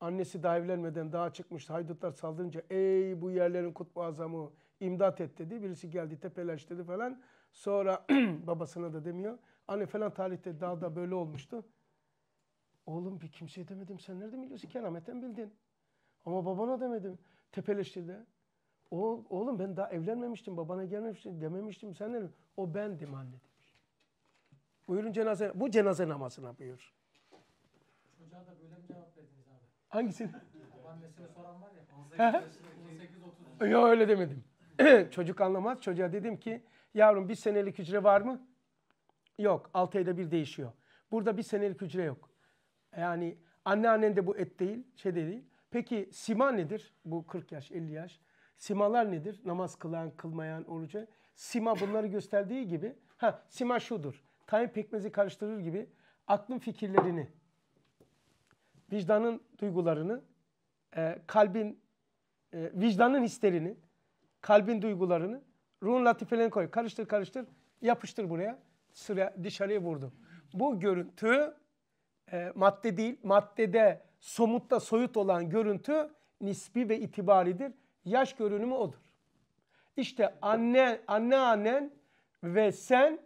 Annesi daha evlenmeden daha çıkmıştı haydutlar saldırınca ey bu yerlerin kutbu azamı imdat et dedi. Birisi geldi tepeleş dedi falan. Sonra babasına da demiyor. Anne falan tarihte daha da böyle olmuştu. Oğlum bir kimseye demedim. Sen nereden biliyorsun? Kerametten bildin. Ama babana demedim tepeleştirdi. O, oğlum ben daha evlenmemiştim, babana gelmemiştim, dememiştim. Sen ne? O bendim anne demiş. Buyurun cenaze, bu cenaze namazına buyur. Çocuğa da böyle mi cevap verdiniz abi? Hangisini? Annesine soran var ya. 18-30. Yok öyle demedim. Çocuk anlamaz. Çocuğa dedim ki yavrum bir senelik hücre var mı? Yok. 6 ayda bir değişiyor. Burada bir senelik hücre yok. Yani anneannen de bu et değil, şey değil. Peki sima nedir? Bu 40 yaş, 50 yaş. Simalar nedir? Namaz kılan, kılmayan, oruca. Sima bunları gösterdiği gibi. Ha, sima şudur. Tayin pekmezi karıştırır gibi aklın fikirlerini, vicdanın duygularını, e, kalbin, e, vicdanın hislerini, kalbin duygularını, ruhun latifelerini koy. Karıştır karıştır, yapıştır buraya. Sıra dışarıya vurdu. Bu görüntü e, madde değil, maddede somutta soyut olan görüntü nispi ve itibaridir. Yaş görünümü odur. İşte anne, anne anneannen ve sen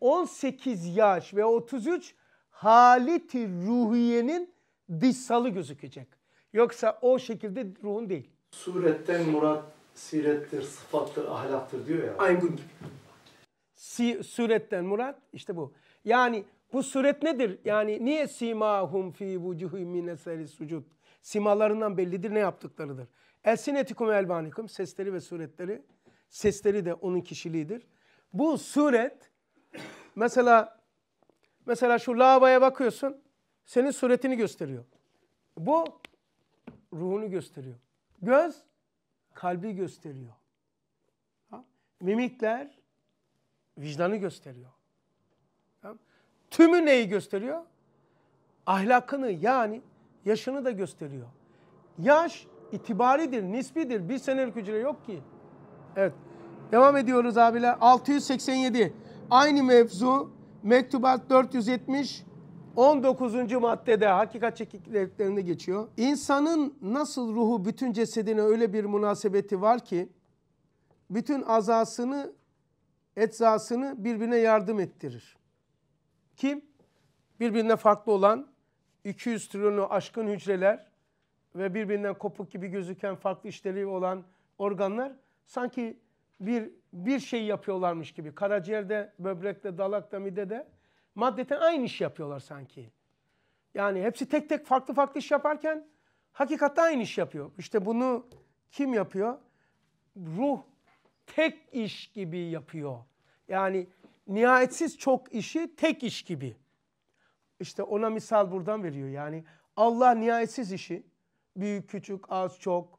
18 e, yaş ve 33 haliti ruhiyenin dışsalı gözükecek. Yoksa o şekilde ruhun değil. Suretten murat sirettir, sıfattır, ahlaktır diyor ya. Aynı bunun gibi. Si, suretten murat işte bu. Yani bu suret nedir? Yani niye simahum fi vucuhi min eseri sucud? Simalarından bellidir ne yaptıklarıdır. Elsinetikum elvanikum sesleri ve suretleri. Sesleri de onun kişiliğidir. Bu suret mesela mesela şu lavaya bakıyorsun senin suretini gösteriyor. Bu ruhunu gösteriyor. Göz kalbi gösteriyor. Mimikler vicdanı gösteriyor. Tümü neyi gösteriyor? Ahlakını yani yaşını da gösteriyor. Yaş itibaridir, nisbidir. Bir senelik hücre yok ki. Evet. Devam ediyoruz abiler. 687. Aynı mevzu mektubat 470 19. maddede hakikat çekiklerinde geçiyor. İnsanın nasıl ruhu bütün cesedine öyle bir münasebeti var ki bütün azasını, etzasını birbirine yardım ettirir. Kim? Birbirinden farklı olan 200 trilyonu aşkın hücreler ve birbirinden kopuk gibi gözüken farklı işleri olan organlar sanki bir bir şey yapıyorlarmış gibi. Karaciğerde, böbrekte, dalakta, midede maddeten aynı iş yapıyorlar sanki. Yani hepsi tek tek farklı farklı iş yaparken hakikatte aynı iş yapıyor. İşte bunu kim yapıyor? Ruh tek iş gibi yapıyor. Yani nihayetsiz çok işi tek iş gibi. İşte ona misal buradan veriyor. Yani Allah nihayetsiz işi büyük küçük az çok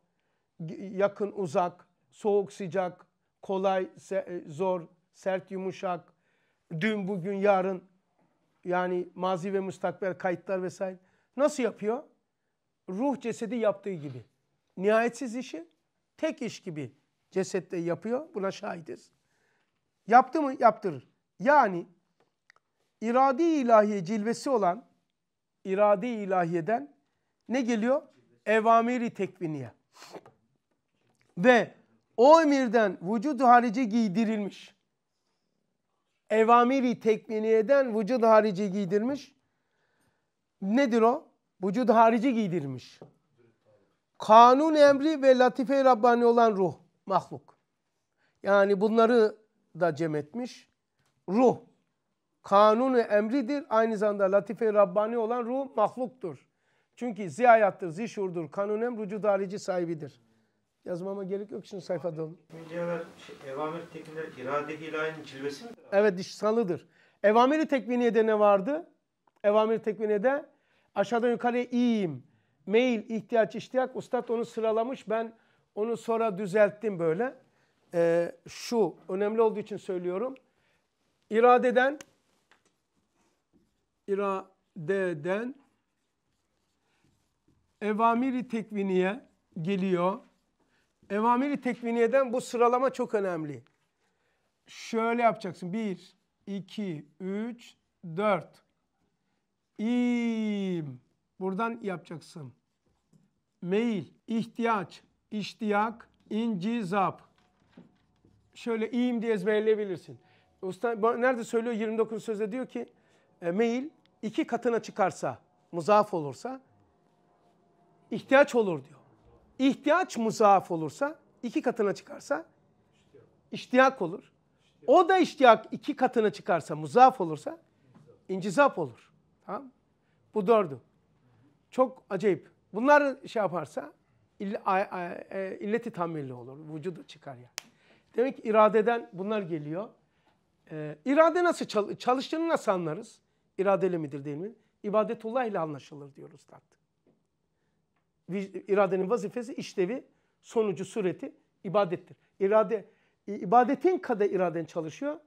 yakın uzak soğuk sıcak kolay e, zor sert yumuşak dün bugün yarın yani mazi ve müstakbel kayıtlar vesaire nasıl yapıyor? Ruh cesedi yaptığı gibi. Nihayetsiz işi tek iş gibi cesette yapıyor. Buna şahidiz. Yaptı mı? Yaptırır. Yani iradi ilahiye cilvesi olan irade ilahiyeden ne geliyor? Evamiri tekviniye. Ve o emirden vücud harici giydirilmiş. Evamiri tekviniyeden vücud harici giydirmiş. Nedir o? Vücud harici giydirmiş. Kanun emri ve latife-i Rabbani olan ruh, mahluk. Yani bunları da cem etmiş ruh kanunu emridir. Aynı zamanda latife Rabbani olan ruh mahluktur. Çünkü ziyayattır, zişurdur, kanun hem emrucu darici sahibidir. Yazmama gerek yok şimdi sayfada olun. Şey, evamir tekvinler irade ilahinin cilvesi midir? Evet salıdır. Evamir-i tekviniyede ne vardı? Evamir-i tekviniyede aşağıdan yukarıya iyiyim. Meyil, ihtiyaç, iştiyak. Ustad onu sıralamış. Ben onu sonra düzelttim böyle. Ee, şu önemli olduğu için söylüyorum iradeden iradeden evamiri tekviniye geliyor. Evamiri tekviniyeden bu sıralama çok önemli. Şöyle yapacaksın. 1, 2, 3, 4. İm. Buradan yapacaksın. Meyil, ihtiyaç, iştiyak, incizap. Şöyle im diye ezberleyebilirsin. Usta nerede söylüyor 29 sözde diyor ki e, meyil iki katına çıkarsa, muzaaf olursa ihtiyaç olur diyor. İhtiyaç muzaaf olursa, iki katına çıkarsa iştiyak olur. O da iştiyak iki katına çıkarsa, muzaaf olursa incizap olur. Tamam Bu dördü. Çok acayip. Bunlar şey yaparsa ill a a e illeti tamilli olur. Vücudu çıkar ya. Yani. Demek ki iradeden bunlar geliyor. Ee, irade nasıl çal çalıştığını nasıl anlarız? İradeli midir değil mi? İbadetullah ile anlaşılır diyoruz artık. İradenin vazifesi, işlevi, sonucu, sureti ibadettir. İrade, ibadetin kadar iraden çalışıyor,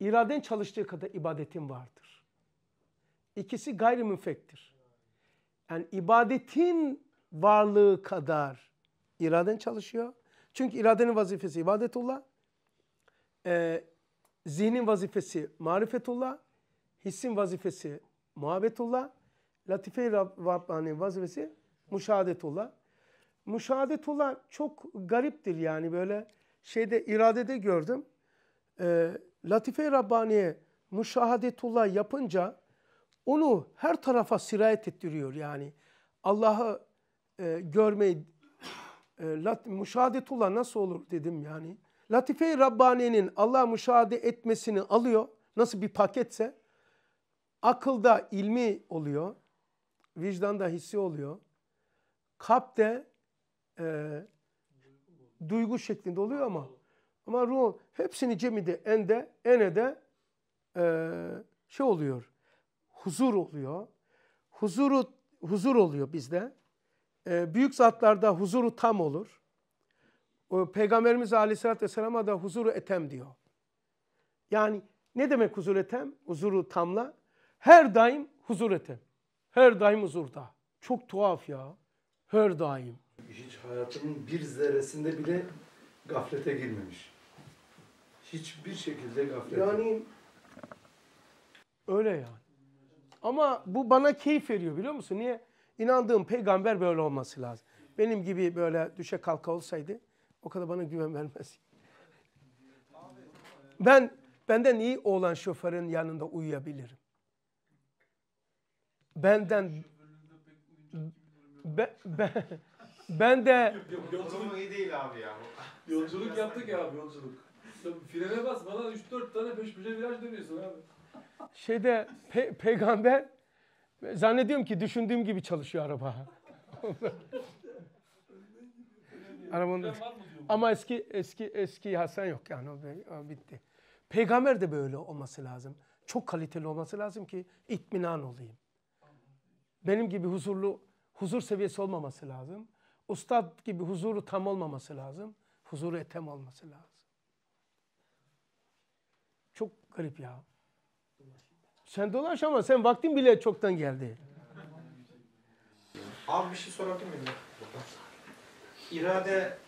İraden çalıştığı kadar ibadetin vardır. İkisi gayrimünfektir. Yani ibadetin varlığı kadar iraden çalışıyor. Çünkü iradenin vazifesi ibadetullah. Ee, Zihnin vazifesi marifetullah, hissin vazifesi muhabbetullah, latife-i Rabbani vazifesi müşahadetullah. Müşahadetullah çok gariptir yani böyle şeyde iradede gördüm. E, Latife-i Rabbani'ye müşahadetullah yapınca onu her tarafa sirayet ettiriyor yani. Allah'ı e, görmeyi, e, lat, müşahadetullah nasıl olur dedim yani. Latife-i Rabbani'nin Allah'a müşahede etmesini alıyor. Nasıl bir paketse. Akılda ilmi oluyor. Vicdanda hissi oluyor. Kalpte e, duygu şeklinde oluyor ama ama ruh hepsini cemide ende de e, şey oluyor. Huzur oluyor. Huzuru huzur oluyor bizde. E, büyük zatlarda huzuru tam olur. Peygamberimiz Aleyhisselatü Vesselam'a da huzuru etem diyor. Yani ne demek huzur etem? Huzuru tamla. Her daim huzur etem. Her daim huzurda. Çok tuhaf ya. Her daim. Hiç hayatının bir zerresinde bile gaflete girmemiş. Hiçbir şekilde gaflete. Yani öyle yani. Ama bu bana keyif veriyor biliyor musun? Niye? İnandığım peygamber böyle olması lazım. Benim gibi böyle düşe kalka olsaydı o kadar bana güven vermez. Ben benden iyi olan şoförün yanında uyuyabilirim. Benden ben, ben, ben de yolculuk iyi değil abi ya. Yolculuk yaptık ya abi yolculuk. Frene bas bana 3-4 tane peş peşe viraj dönüyorsun abi. Şeyde pe- peygamber zannediyorum ki düşündüğüm gibi çalışıyor araba. Arabanın... Ama eski eski eski Hasan yok yani o, o bitti. Peygamber de böyle olması lazım. Çok kaliteli olması lazım ki itminan olayım. Benim gibi huzurlu huzur seviyesi olmaması lazım. Ustad gibi huzuru tam olmaması lazım. Huzuru etem olması lazım. Çok garip ya. Sen dolaş ama sen vaktin bile çoktan geldi. Abi bir şey sorabilir miyim? İrade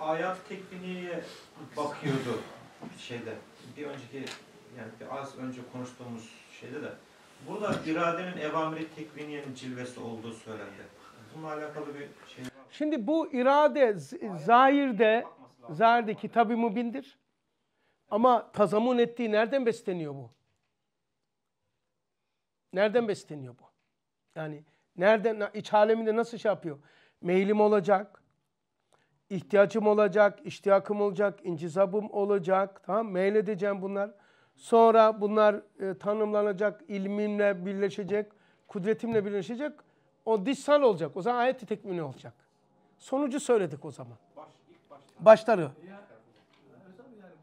ayat tekviniye bakıyordu şeyde. Bir önceki yani bir az önce konuştuğumuz şeyde de burada iradenin evamiri tekviniyenin cilvesi olduğu söylendi. Bununla alakalı bir şey var. Şimdi bu irade zahirde zahirde kitab-ı mubindir. Ama tazamun ettiği nereden besleniyor bu? Nereden besleniyor bu? Yani nereden iç aleminde nasıl şey yapıyor? Meylim olacak, ihtiyacım olacak, iştiyakım olacak, incisabım olacak. Tamam meyledeceğim bunlar. Sonra bunlar e, tanımlanacak, ilmimle birleşecek, kudretimle birleşecek. O dişsal olacak. O zaman ayet-i tekmini olacak. Sonucu söyledik o zaman. Baş, Başları. Yani,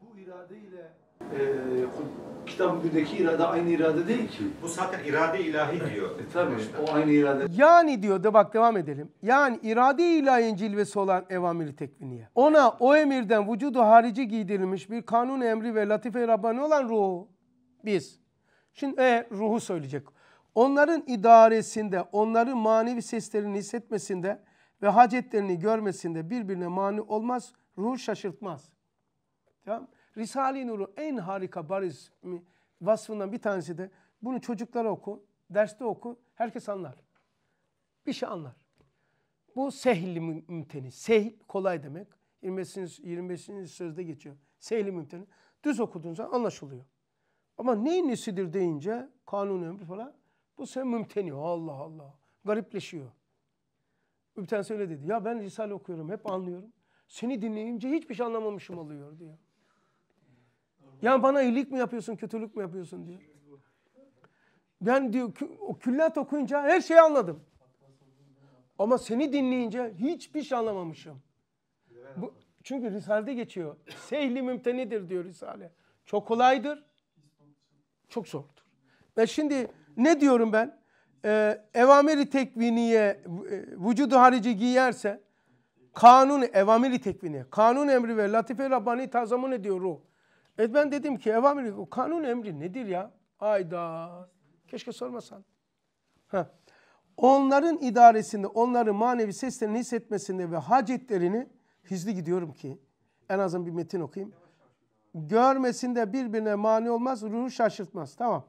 bu iradeyle e, kitap bugündeki irade aynı irade değil ki. Bu zaten irade ilahi diyor. e tabi o aynı irade. Yani diyor De bak devam edelim. Yani irade ilahin cilvesi olan evamili tekviniye. Ona o emirden vücudu harici giydirilmiş bir kanun emri ve latife-i Rabbani olan ruhu. Biz. Şimdi e, ruhu söyleyecek. Onların idaresinde, onların manevi seslerini hissetmesinde ve hacetlerini görmesinde birbirine mani olmaz, ruh şaşırtmaz. Tamam Risale-i Nur'un en harika bariz vasfından bir tanesi de bunu çocuklara oku, derste oku, herkes anlar. Bir şey anlar. Bu sehli mümteni. Sehl kolay demek. 25. 25. sözde geçiyor. Sehli mümteni. Düz okuduğun zaman anlaşılıyor. Ama neyin nesidir deyince kanun ömrü falan bu sen mümteni. Allah Allah. Garipleşiyor. Mümten tanesi dedi. Ya ben Risale okuyorum hep anlıyorum. Seni dinleyince hiçbir şey anlamamışım oluyor diyor. Yani bana iyilik mi yapıyorsun, kötülük mü yapıyorsun diyor. Ben diyor o külliyat okuyunca her şeyi anladım. Ama seni dinleyince hiçbir şey anlamamışım. Bu, çünkü Risale'de geçiyor. Sehli mümtenidir diyor Risale. Çok kolaydır, çok zordur. Ve şimdi ne diyorum ben? Ee, evamiri tekviniye e, vücudu harici giyerse kanun evamiri tekviniye, kanun emri ve latife Rabbani tazamun ediyor ruh. Evet ben dedim ki evamir kanun emri nedir ya? Ayda. Keşke sormasan. Heh. Onların idaresinde, onları manevi seslerini hissetmesinde ve hacetlerini hızlı gidiyorum ki. En azından bir metin okuyayım. Görmesinde birbirine mani olmaz, ruhu şaşırtmaz. Tamam.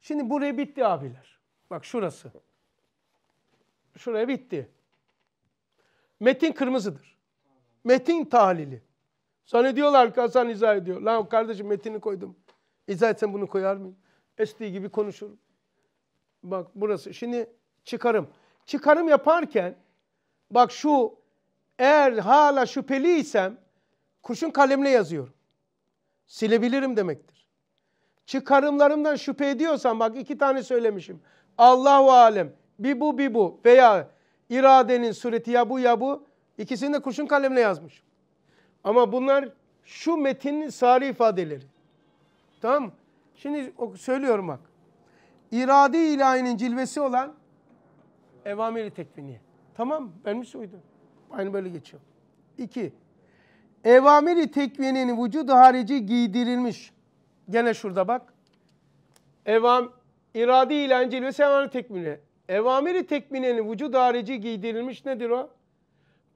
Şimdi buraya bitti abiler. Bak şurası. Şuraya bitti. Metin kırmızıdır. Metin tahlili. Sana diyorlar ki Hasan izah ediyor. Lan kardeşim metini koydum. İzah etsen bunu koyar mıyım? Estiği gibi konuşurum. Bak burası. Şimdi çıkarım. Çıkarım yaparken bak şu eğer hala şüpheliysem kurşun kalemle yazıyorum. Silebilirim demektir. Çıkarımlarımdan şüphe ediyorsam bak iki tane söylemişim. Allahu alem bir bu bir bu veya iradenin sureti ya bu ya bu ikisini de kurşun kalemle yazmışım. Ama bunlar şu metinin sari ifadeleri. Tamam mı? Şimdi söylüyorum bak. İrade ilahinin cilvesi olan evamiri tekviniye. Tamam vermiş oydu. Aynı böyle geçiyor. İki. Evamiri tekvinin vücudu harici giydirilmiş. Gene şurada bak. Evam, iradi ilahin cilvesi evamiri tekviniye. Evamiri tekminenin vücudu harici giydirilmiş nedir o?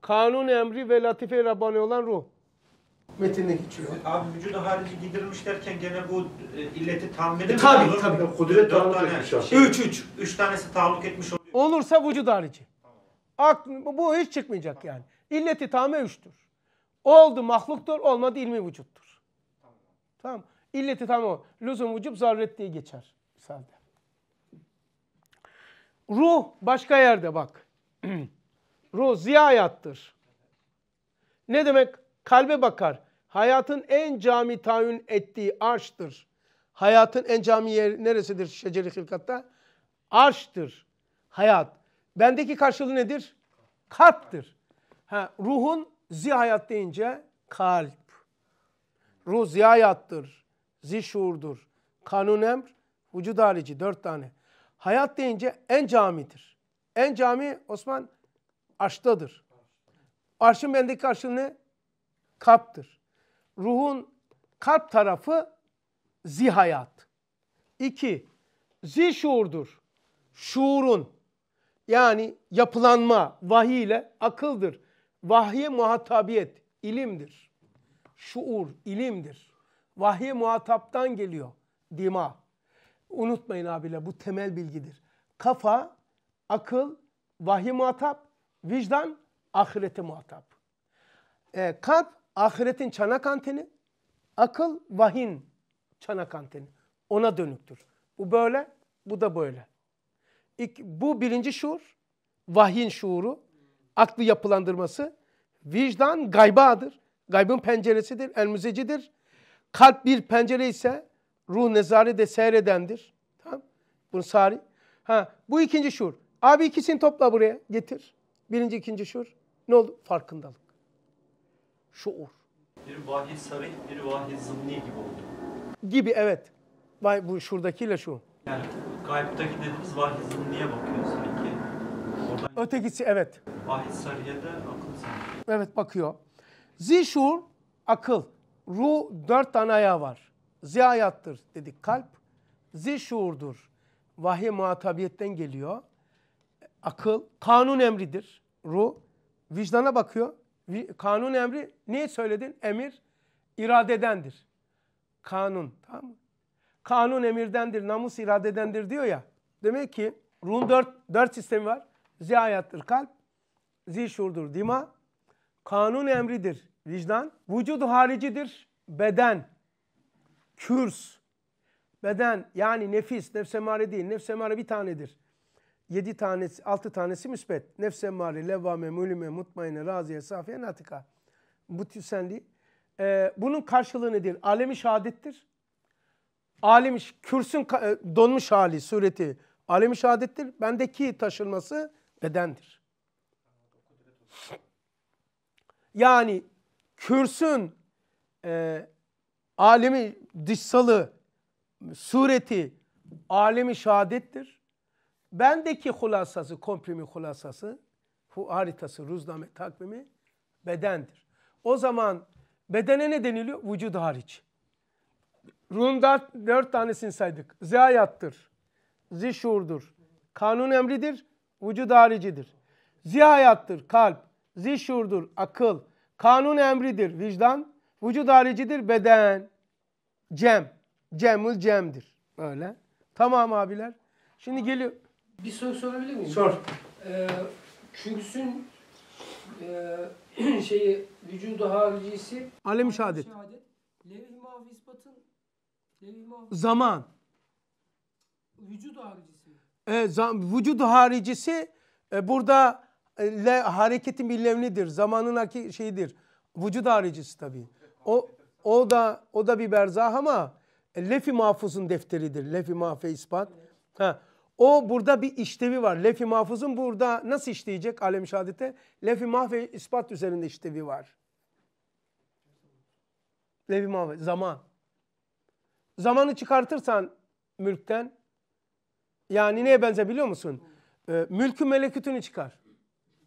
Kanun emri ve latife rabani olan ruh metinde geçiyor. E, abi vücuda harici gidirmiş derken gene bu e, illeti tahmini e, mi tabii, olur? Tabii tabii. Kudret taalluk etmiş abi. Şey, üç, üç. Üç tanesi taalluk etmiş oluyor. Olursa vücut harici. Aklı, bu hiç çıkmayacak tamam. yani. İlleti tahme üçtür. Oldu mahluktur, olmadı ilmi vücuttur. Tamam. tamam. İlleti tam o. Lüzum vücub zaruret diye geçer. Misalde. Ruh başka yerde bak. Ruh ziyayattır. Ne demek? kalbe bakar. Hayatın en cami tayin ettiği arştır. Hayatın en cami yeri neresidir şeceri hilkatta? Arştır. Hayat. Bendeki karşılığı nedir? Kalptir. Ha, ruhun zihayat deyince kalp. Ruh zihayattır. Zişuurdur. Kanun emr, vücud harici dört tane. Hayat deyince en camidir. En cami Osman arştadır. Arşın bendeki karşılığı ne? kalptir. Ruhun kalp tarafı zihayat. İki, zi şuurdur. Şuurun yani yapılanma vahiy ile akıldır. Vahiy muhatabiyet ilimdir. Şuur ilimdir. Vahiy muhataptan geliyor dima. Unutmayın abiler bu temel bilgidir. Kafa, akıl, vahiy muhatap, vicdan, ahirete muhatap. E, kalp ahiretin çanak anteni, akıl vahin çanak anteni. Ona dönüktür. Bu böyle, bu da böyle. İk, bu birinci şuur, vahin şuuru, aklı yapılandırması. Vicdan gaybadır. Gaybın penceresidir, el müzecidir. Kalp bir pencere ise ruh nezare de seyredendir. Tamam. Bunu sari. Ha, bu ikinci şuur. Abi ikisini topla buraya getir. Birinci ikinci şuur. Ne oldu? Farkındalık şuur. Bir vahiy sarih, bir vahiy zımni gibi oldu. Gibi evet. Vay bu şuradakiyle şu. Yani gaybdaki dediğimiz vahiy zımniye bakıyor sanki. Oradan Ötekisi evet. Vahiy sariye da akıl sanki. Evet bakıyor. şuur, akıl. ru dört tane ayağı var. Ziyayattır dedik kalp. şuurdur. Vahiy muhatabiyetten geliyor. Akıl kanun emridir. Ru vicdana bakıyor. Kanun emri niye söyledin? Emir iradedendir. Kanun tamam mı? Kanun emirdendir, namus iradedendir diyor ya. Demek ki ruhun dört, dört sistemi var. Zihayattır kalp, zişurdur dima, kanun emridir vicdan, vücud haricidir beden, kürs, beden yani nefis, nefse değil, nefse bir tanedir. 7 tanesi, 6 tanesi müsbet. Nefse mari, levvame, mülüme, mutmaine, raziye, safiye, natika. Bu tüsenliği. Ee, bunun karşılığı nedir? Alemi şehadettir. Alemi, kürsün e, donmuş hali, sureti alemi şehadettir. Bendeki taşınması bedendir. Yani kürsün e, alemi dışsalı sureti alemi şehadettir Bendeki hulasası, komprimi hulasası, haritası, ruzname takvimi bedendir. O zaman bedene ne deniliyor? Vücud hariç. Rum'da dört tanesini saydık. Zihayattır, zişurdur, kanun emridir, vücud haricidir. Zihayattır, kalp, zişurdur, akıl, kanun emridir, vicdan, vücud haricidir, beden. Cem, cemül cemdir. Öyle. Tamam abiler. Şimdi geliyor. Bir soru sorabilir miyim? Sor. Ee, Künksün e, şeyi vücudu haricisi Alem-i şehadet. Levh-i ispatın levh-i Zaman. Vücudu haricisi. E, zam, vücudu haricisi e, burada e, le, hareketin bir levnidir. Zamanın haki, şeyidir. Vücudu haricisi tabii. O o da o da bir berzah ama e, lef mahfuzun defteridir. Lef-i mahfe ispat. Evet. Ha. O burada bir işlevi var. Lef-i mahfuzun burada nasıl işleyecek alem şehadete? Lef-i mahf ve ispat üzerinde işlevi var. Lef-i mahf zaman. Zamanı çıkartırsan mülkten yani neye benzer biliyor musun? Ee, mülkü melekütünü çıkar.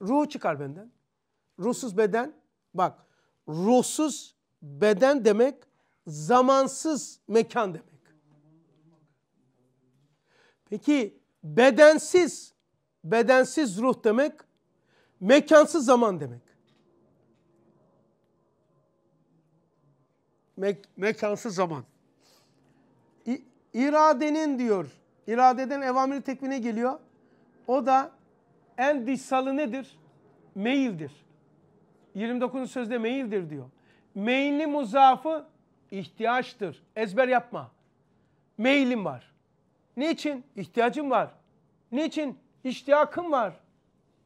Ruhu çıkar benden. Ruhsuz beden bak ruhsuz beden demek zamansız mekan demek. Peki bedensiz, bedensiz ruh demek, mekansız zaman demek. Mek mekansız zaman. İ iradenin diyor, iradeden evamiri tekvine geliyor. O da en dışsalı nedir? Meyildir. 29. sözde meyildir diyor. Meyli muzafı ihtiyaçtır. Ezber yapma. Meylim var. Niçin? İhtiyacım var. Niçin? İştiyakım var.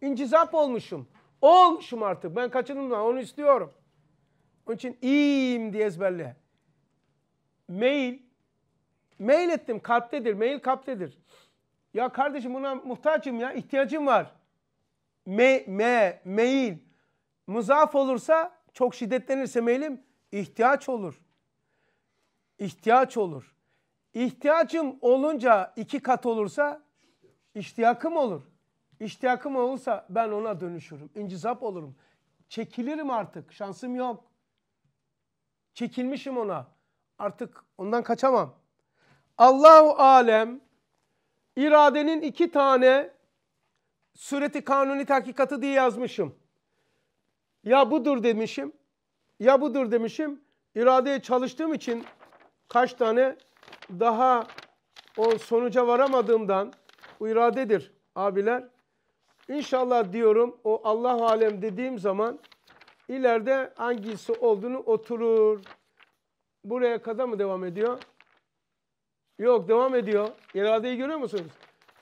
İncizap olmuşum. O olmuşum artık. Ben kaçınılmaz onu istiyorum. Onun için iyiyim diye ezberle. Mail. Mail ettim kalptedir. Mail kalptedir. Ya kardeşim buna muhtaçım ya ihtiyacım var. Me, me, mail. Muzaf olursa çok şiddetlenirse mailim ihtiyaç olur. İhtiyaç olur. İhtiyacım olunca iki kat olursa iştiyakım olur. İştiyakım olursa ben ona dönüşürüm. İncizap olurum. Çekilirim artık. Şansım yok. Çekilmişim ona. Artık ondan kaçamam. Allahu alem iradenin iki tane sureti kanuni hakikati diye yazmışım. Ya budur demişim. Ya budur demişim. İradeye çalıştığım için kaç tane daha o sonuca varamadığımdan bu iradedir abiler. İnşallah diyorum o Allah alem dediğim zaman ileride hangisi olduğunu oturur. Buraya kadar mı devam ediyor? Yok devam ediyor. İradeyi görüyor musunuz?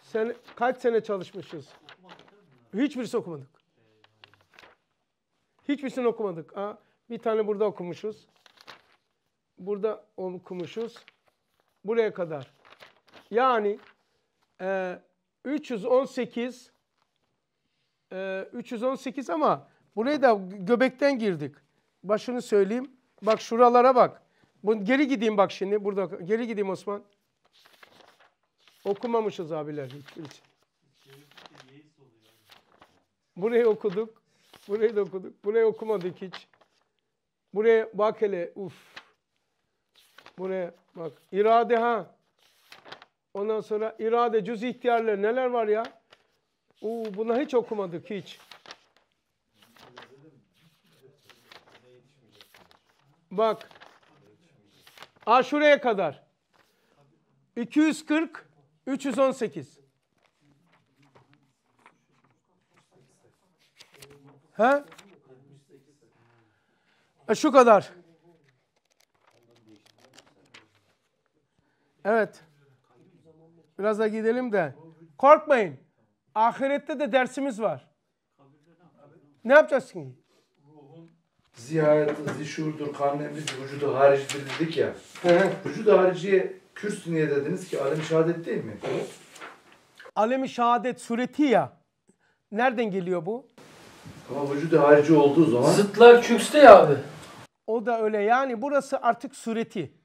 Sen kaç sene çalışmışız? Hiçbirisi okumadık. Hiçbirisini okumadık. Ha, bir tane burada okumuşuz. Burada okumuşuz buraya kadar. Yani e, 318 e, 318 ama burayı da göbekten girdik. Başını söyleyeyim. Bak şuralara bak. Bunu geri gideyim bak şimdi burada. Geri gideyim Osman. Okumamışız abiler hiç. hiç. Burayı okuduk. Burayı da okuduk. Burayı okumadık hiç. Buraya bak hele. Uf. Buraya Bak irade ha. Ondan sonra irade cüz ihtiyarları neler var ya? Oo, buna hiç okumadık hiç. Bak. Aşure'ye kadar. 240 318. Ha? E şu kadar. Evet. Biraz da gidelim de. Korkmayın. Ahirette de dersimiz var. Ne yapacağız ki? Ziyaret, zişurdur, karnemiz, vücudu haricidir dedik ya. Vücudu hariciye kürs niye dediniz ki? Alem-i şehadet değil mi? Alem-i şehadet sureti ya. Nereden geliyor bu? Ama vücudu harici olduğu zaman... Zıtlar kürste ya abi. O da öyle yani burası artık sureti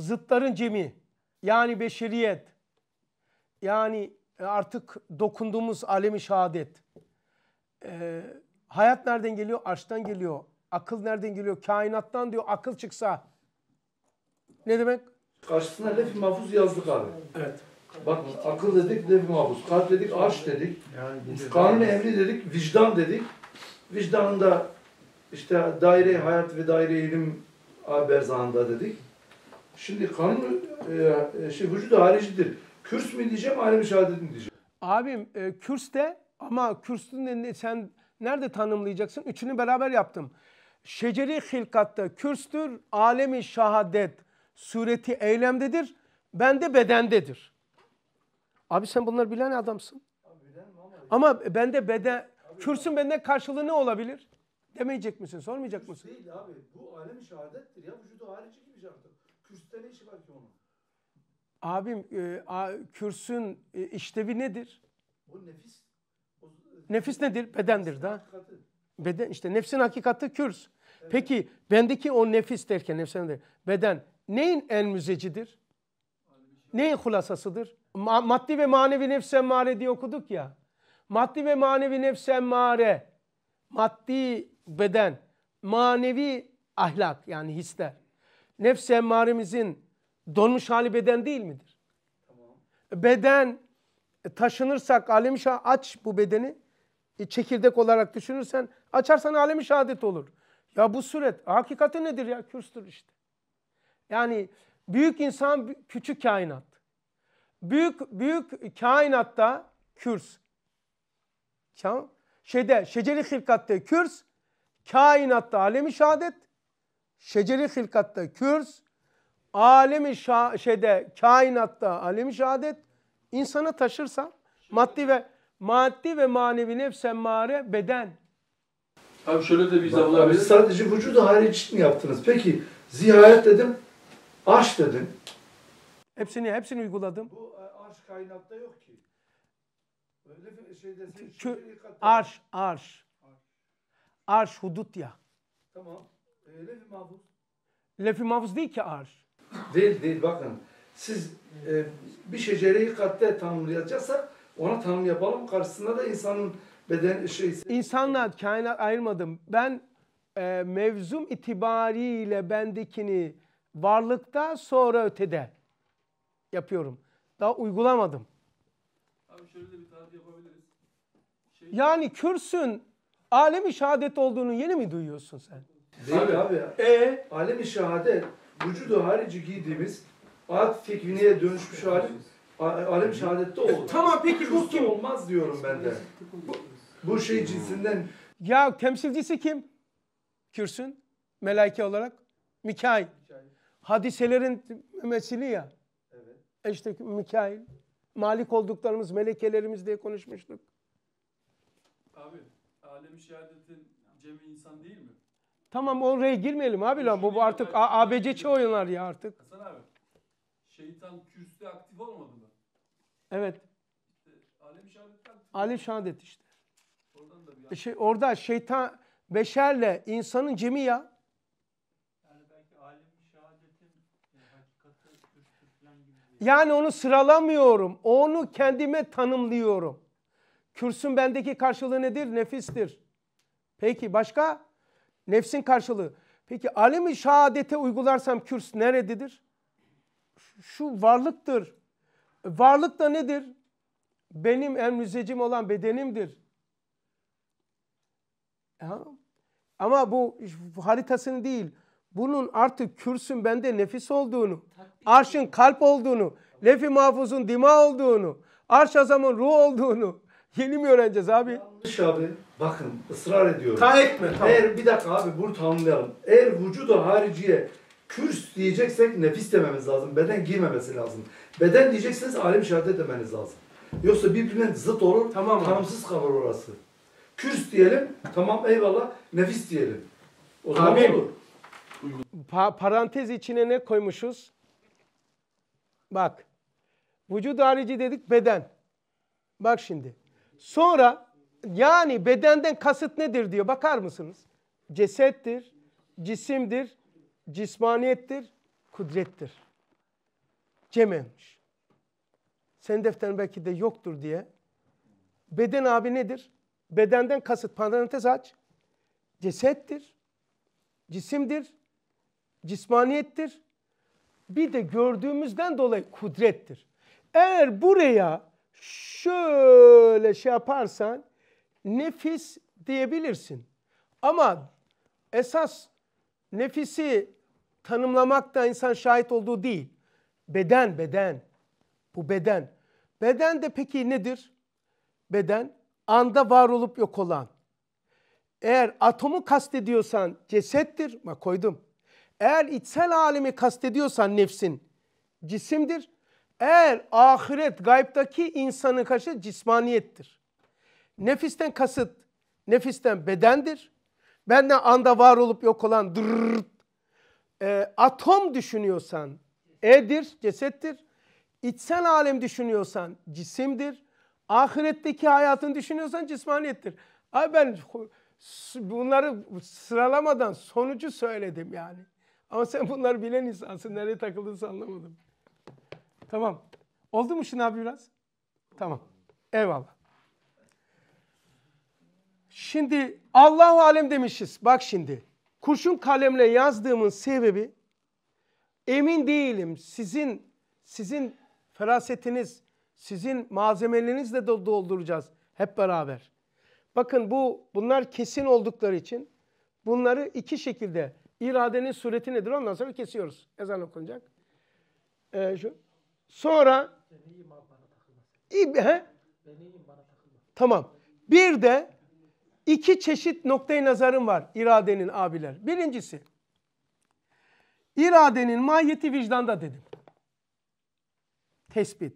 zıtların cemi yani beşeriyet yani e, artık dokunduğumuz alemi şehadet. Ee, hayat nereden geliyor? Arştan geliyor. Akıl nereden geliyor? Kainattan diyor. Akıl çıksa ne demek? Karşısına lef mahfuz yazdık abi. Evet. Bak akıl dedik lef mahfuz. Kalp dedik arş dedik. Yani, kanun emri dedik. Vicdan dedik. Vicdanında işte daire hayat ve daire ilim berzağında dedik. Şimdi kanun e, e, şey, vücudu haricidir. Kürs mü diyeceğim, alem-i şehadet mi diyeceğim? Abim e, kürs de ama kürsün sen nerede tanımlayacaksın? Üçünü beraber yaptım. Şeceri hilkatta kürstür, alemi şahadet sureti eylemdedir, bende bedendedir. Abi sen bunları bilen adamsın. ama, bende beden, kürsün bende karşılığı ne olabilir? Demeyecek misin, sormayacak mısın? Değil abi, bu alemi şahadettir ya, vücudu harici gibi canlı. Kürste ne işi var ki onun? Abim e, a, kürsün e, işlevi nedir? O nefis. O, e, nefis nedir? Bedendir da. Beden işte nefsin hakikati kürs. Evet. Peki bendeki o nefis derken nefsin der. Beden neyin en müzecidir? Neyin hulasasıdır? Ma maddi ve manevi nefs emmare diye okuduk ya. Maddi ve manevi nefs emmare. Maddi beden, manevi ahlak yani hisler nefs emmarimizin donmuş hali beden değil midir? Tamam. Beden e, taşınırsak alem aç bu bedeni e, çekirdek olarak düşünürsen açarsan alemi şehadet olur. Ya bu suret hakikati nedir ya? Kürstür işte. Yani büyük insan küçük kainat. Büyük büyük kainatta kürs. Şeyde şeceli hilkatte kürs, kainatta alemi şehadet, şeceri hilkatta kürs, alemi şeyde kainatta alemi şehadet insanı taşırsa maddi ve maddi ve manevi nefsemmare beden. Abi şöyle de bir izah olabilir. Sadece vücudu hariç mi yaptınız? Peki zihayet dedim, arş dedim. Hepsini hepsini uyguladım. Bu e, arş kainatta yok ki. Öyle bir şey desin. Arş, arş. Arş hudut ya. Tamam. Ee, Lef-i mahfuz. Lef-i mahfuz değil ki arş. Değil değil bakın. Siz e, bir şecereyi katte tanımlayacaksak ona tanım yapalım. Karşısında da insanın beden şey... İnsanlar kainat ayırmadım. Ben e, mevzum itibariyle bendekini varlıkta sonra ötede yapıyorum. Daha uygulamadım. Abi şöyle bir tarif yapabiliriz. Şey... Yani kürsün alemi şehadet olduğunu yeni mi duyuyorsun sen? Değil abi, abi ya. E alemi şehadet vücudu harici giydiğimiz ad tekviniye dönüşmüş halim, alem şehadette e, olur. E, tamam peki bu kim? olmaz diyorum ben de. Bu, bu şey cinsinden. Ya temsilcisi kim? Kürsün. Melaike olarak. Mikail. Hadiselerin mesili ya. Evet. İşte işte Mikail. Malik olduklarımız, melekelerimiz diye konuşmuştuk. Abi, alemi şehadetin cemi insan değil mi? Tamam oraya girmeyelim abi lan. Bu, bu artık A ABC'çi oyunlar ya artık. Hasan abi. Şeytan kürsüde aktif olmadı mı? Evet. İşte, alem şehadet. Alem şehadet işte. Oradan da bir e şey, orada şeytan beşerle insanın cemi ya. Şey. Yani onu sıralamıyorum. Onu kendime tanımlıyorum. Kürsün bendeki karşılığı nedir? Nefistir. Peki başka? Nefsin karşılığı. Peki alemi şehadete uygularsam kürs nerededir? Şu varlıktır. Varlık da nedir? Benim en müzecim olan bedenimdir. Ha? Ama bu haritasını değil, bunun artık kürsün bende nefis olduğunu, arşın kalp olduğunu, lefi mahfuzun dima olduğunu, arş azamın ruh olduğunu, Yeni mi öğreneceğiz abi? Yanlış abi. Bakın ısrar ediyorum. Ta etme tamam. Eğer bir dakika abi bunu tamamlayalım. Eğer vücuda hariciye kürs diyeceksek nefis dememiz lazım. Beden giymemesi lazım. Beden diyecekseniz alem şehadet demeniz lazım. Yoksa birbirine zıt olur. Tamam. Tanımsız kalır orası. Kürs diyelim. Tamam eyvallah. Nefis diyelim. O zaman Amin. olur. Pa- parantez içine ne koymuşuz? Bak. Vücut harici dedik beden. Bak şimdi. Sonra yani bedenden kasıt nedir diyor. Bakar mısınız? Cesettir, cisimdir, cismaniyettir, kudrettir. cememmiş. Sen defterin belki de yoktur diye. Beden abi nedir? Bedenden kasıt parantez aç. Cesettir, cisimdir, cismaniyettir. Bir de gördüğümüzden dolayı kudrettir. Eğer buraya şöyle şey yaparsan nefis diyebilirsin. Ama esas nefisi tanımlamak da insan şahit olduğu değil. Beden, beden. Bu beden. Beden de peki nedir? Beden anda var olup yok olan. Eğer atomu kastediyorsan cesettir. Bak koydum. Eğer içsel alemi kastediyorsan nefsin cisimdir. Eğer ahiret gaybtaki insanın karşı cismaniyettir. Nefisten kasıt, nefisten bedendir. Benden anda var olup yok olan dırrrt, e, atom düşünüyorsan e'dir, cesettir. İçsel alem düşünüyorsan cisimdir. Ahiretteki hayatını düşünüyorsan cismaniyettir. Ay ben bunları sıralamadan sonucu söyledim yani. Ama sen bunları bilen insansın. Nereye takıldığını anlamadım. Tamam. Oldu mu Şın abi biraz? Tamam. Eyvallah. Şimdi Allahu alem demişiz. Bak şimdi. Kurşun kalemle yazdığımın sebebi emin değilim. Sizin sizin ferasetiniz, sizin malzemelerinizle dolduracağız hep beraber. Bakın bu bunlar kesin oldukları için bunları iki şekilde iradenin sureti nedir ondan sonra kesiyoruz. Ezan okunacak. Ee, şu Sonra İbe, Tamam. Bir de iki çeşit noktayı nazarım var iradenin abiler. Birincisi iradenin mahiyeti vicdanda dedim. Tespit.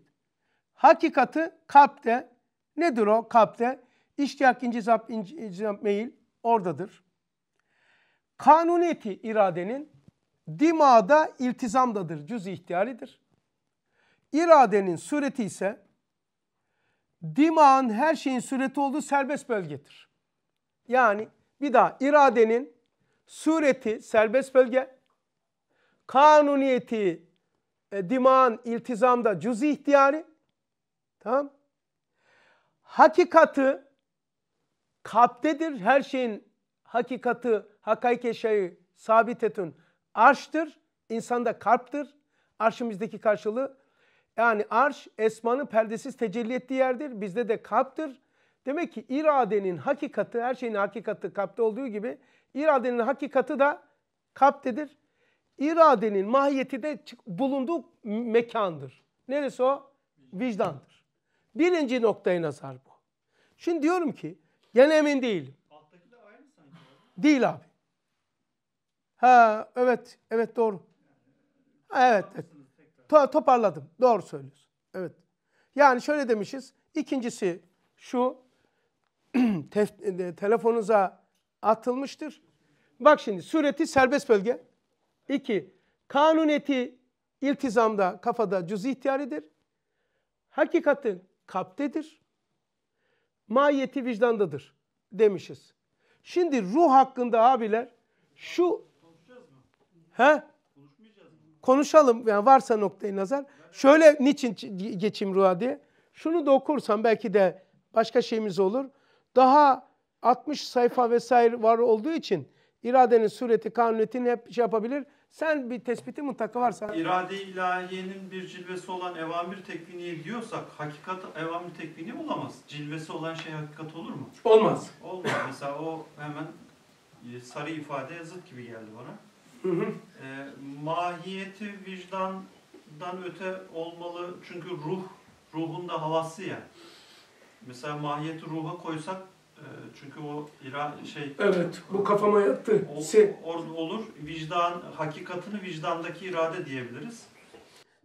Hakikatı kalpte nedir o kalpte? İştiyak, incizap, incizap, meyil oradadır. Kanuniyeti iradenin dimada iltizamdadır, cüz ihtiyaridir. İradenin sureti ise dimağın her şeyin sureti olduğu serbest bölgedir. Yani bir daha iradenin sureti serbest bölge, kanuniyeti e, dimağın iltizamda cüz-i ihtiyari, tamam Hakikati kalptedir. Her şeyin hakikati, hakaike şeyi etün arştır. insanda kalptir. Arşımızdaki karşılığı yani arş esmanın perdesiz tecelli ettiği yerdir. Bizde de kalptir. Demek ki iradenin hakikati, her şeyin hakikati kalpte olduğu gibi iradenin hakikati da kalptedir. İradenin mahiyeti de bulunduğu mekandır. Neresi o? Vicdandır. Birinci noktaya nazar bu. Şimdi diyorum ki gene emin değilim. Alttaki de aynı sanki. Değil abi. Ha evet, evet doğru. Ha, evet, evet toparladım. Doğru söylüyorsun. Evet. Yani şöyle demişiz. İkincisi şu te e, telefonunuza atılmıştır. Bak şimdi sureti serbest bölge. İki, kanuneti iltizamda kafada cüz ihtiyaridir. Hakikatin kaptedir. Mahiyeti vicdandadır demişiz. Şimdi ruh hakkında abiler şu... He? konuşalım yani varsa noktayı nazar. Şöyle niçin geçim rüya diye. Şunu da okursam belki de başka şeyimiz olur. Daha 60 sayfa vesaire var olduğu için iradenin sureti, kanuniyetini hep şey yapabilir. Sen bir tespiti mutlaka varsa. İrade ilahiyenin bir cilvesi olan evamir tekviniye diyorsak hakikat evamir tekvini olamaz. Cilvesi olan şey hakikat olur mu? Olmaz. Olmaz. Mesela o hemen e, sarı ifadeye zıt gibi geldi bana. Hı hı. E, mahiyeti vicdandan öte olmalı çünkü ruh, ruhun da havası ya. Mesela mahiyeti ruha koysak e, çünkü o ira şey... Evet, bu kafama yattı. O, Se or, olur. Vicdan, hakikatını vicdandaki irade diyebiliriz.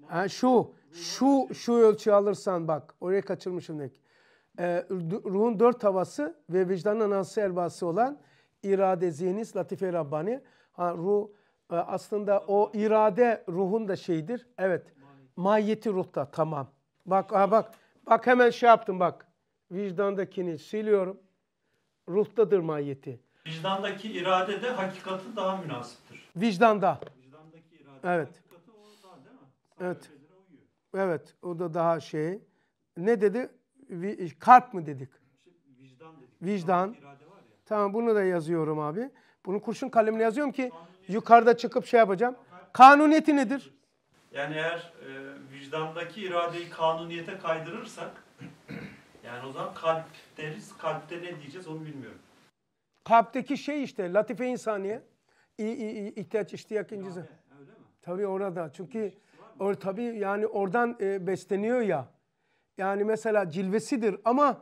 Ha, şu, şu, şu ölçü alırsan bak, oraya kaçırmışım denk. Ee, ruhun dört havası ve vicdanın anası elbası olan irade, zihnis, latife-i Rabbani. Ha, ruh ee, aslında o irade ruhun da şeyidir. Evet. Mahiyeti ruhta tamam. Bak aha bak. Bak hemen şey yaptım bak. Vicdandakini siliyorum. Ruhtadır mahiyeti. Vicdandaki irade de hakikatin daha münasiptir. Vicdanda. Vicdandaki irade evet. hakikati o değil mi? Sağ evet. Evet. O da daha şey. Ne dedi? Kalp mı dedik? Şey, vicdan dedik. Vicdan. Tamam bunu da yazıyorum abi. Bunu kurşun kalemle yazıyorum ki yukarıda çıkıp şey yapacağım. Kanuniyeti nedir? Yani eğer e, vicdandaki iradeyi kanuniyete kaydırırsak yani o zaman kalp deriz. Kalpte ne diyeceğiz onu bilmiyorum. Kalpteki şey işte latife insaniye. İ, i, ihtiyaç, iştiyak incisi. Tabii orada. Çünkü şey or, tabii yani oradan e, besleniyor ya. Yani mesela cilvesidir ama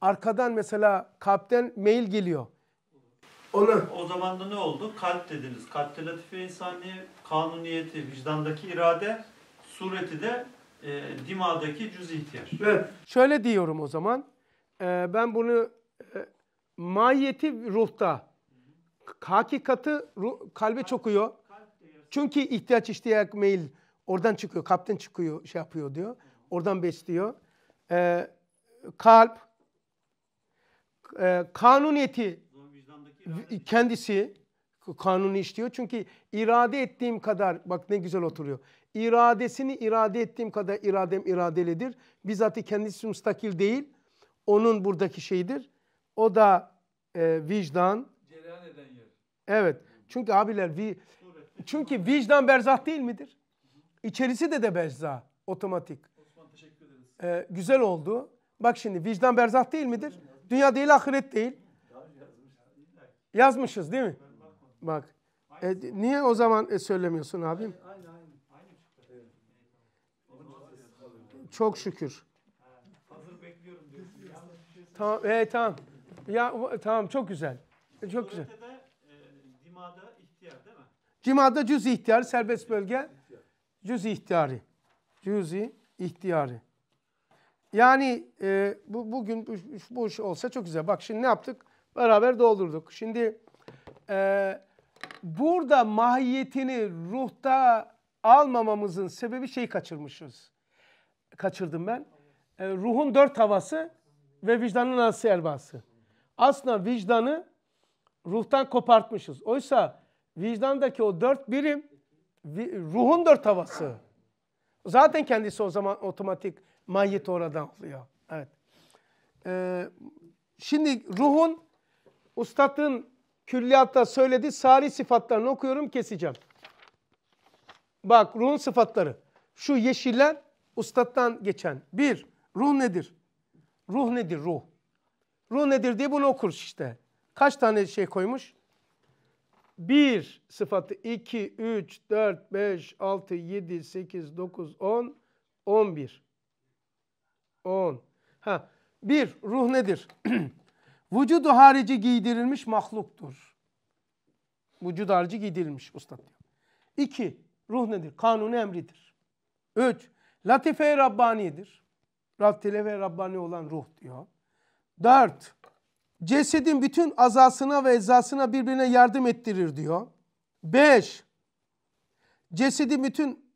arkadan mesela kalpten mail geliyor. Ona. O zaman da ne oldu? Kalp dediniz. Kalpte latife insaniye, kanuniyeti, vicdandaki irade, sureti de e, dimadaki cüz ihtiyaç. Evet. Şöyle diyorum o zaman. E, ben bunu e, mahiyeti ruhta, hakikati ruh, kalbe kalp, çokuyor. Kalp Çünkü ihtiyaç iştiyak meyil oradan çıkıyor, kalpten çıkıyor, şey yapıyor diyor. Oradan besliyor. E, kalp, e, kanuniyeti kendisi kanunu işliyor. Çünkü irade ettiğim kadar bak ne güzel oturuyor. İradesini irade ettiğim kadar iradem iradelidir. Bizzat kendisi müstakil değil. Onun buradaki şeyidir. O da e, vicdan. Cereyan eden yer. Evet. Çünkü abiler vi, çünkü vicdan berzah değil midir? İçerisi de de berzah. Otomatik. Osman teşekkür ederiz. Ee, güzel oldu. Bak şimdi vicdan berzah değil midir? Dünya değil ahiret değil. Yazmışız değil mi? Bak. E, niye o zaman e, söylemiyorsun abim? Çok şükür. Tamam, e, tamam. Ya tamam çok güzel. E, çok güzel. Dimada e, ihtiyar değil mi? Dimada cüz ihtiyar serbest bölge. Cüz ihtiyarı. Cüz ihtiyarı. Yani e, bu bugün bu, bu olsa çok güzel. Bak şimdi ne yaptık? Beraber doldurduk. Şimdi e, burada mahiyetini ruhta almamamızın sebebi şeyi kaçırmışız. Kaçırdım ben. E, ruhun dört havası ve vicdanın arası elbası. Aslında vicdanı ruhtan kopartmışız. Oysa vicdandaki o dört birim ruhun dört havası. Zaten kendisi o zaman otomatik mahiyeti oradan oluyor. Evet. Ee, şimdi ruhun Ustadın külliyatta söyledi, sari sıfatlarını okuyorum keseceğim. Bak ruhun sıfatları. Şu yeşiller ustattan geçen. Bir, ruh nedir? Ruh nedir ruh? Ruh nedir diye bunu okur işte. Kaç tane şey koymuş? Bir sıfatı, iki, üç, dört, beş, altı, yedi, sekiz, dokuz, on, on bir. On. Ha, bir, ruh nedir? Vücudu harici giydirilmiş mahluktur. Vücudu harici giydirilmiş usta diyor. İki, ruh nedir? Kanuni emridir. Üç, latife-i Rabbani'dir. Latife-i Rabbani olan ruh diyor. Dört, cesedin bütün azasına ve ezasına birbirine yardım ettirir diyor. Beş, cesedin bütün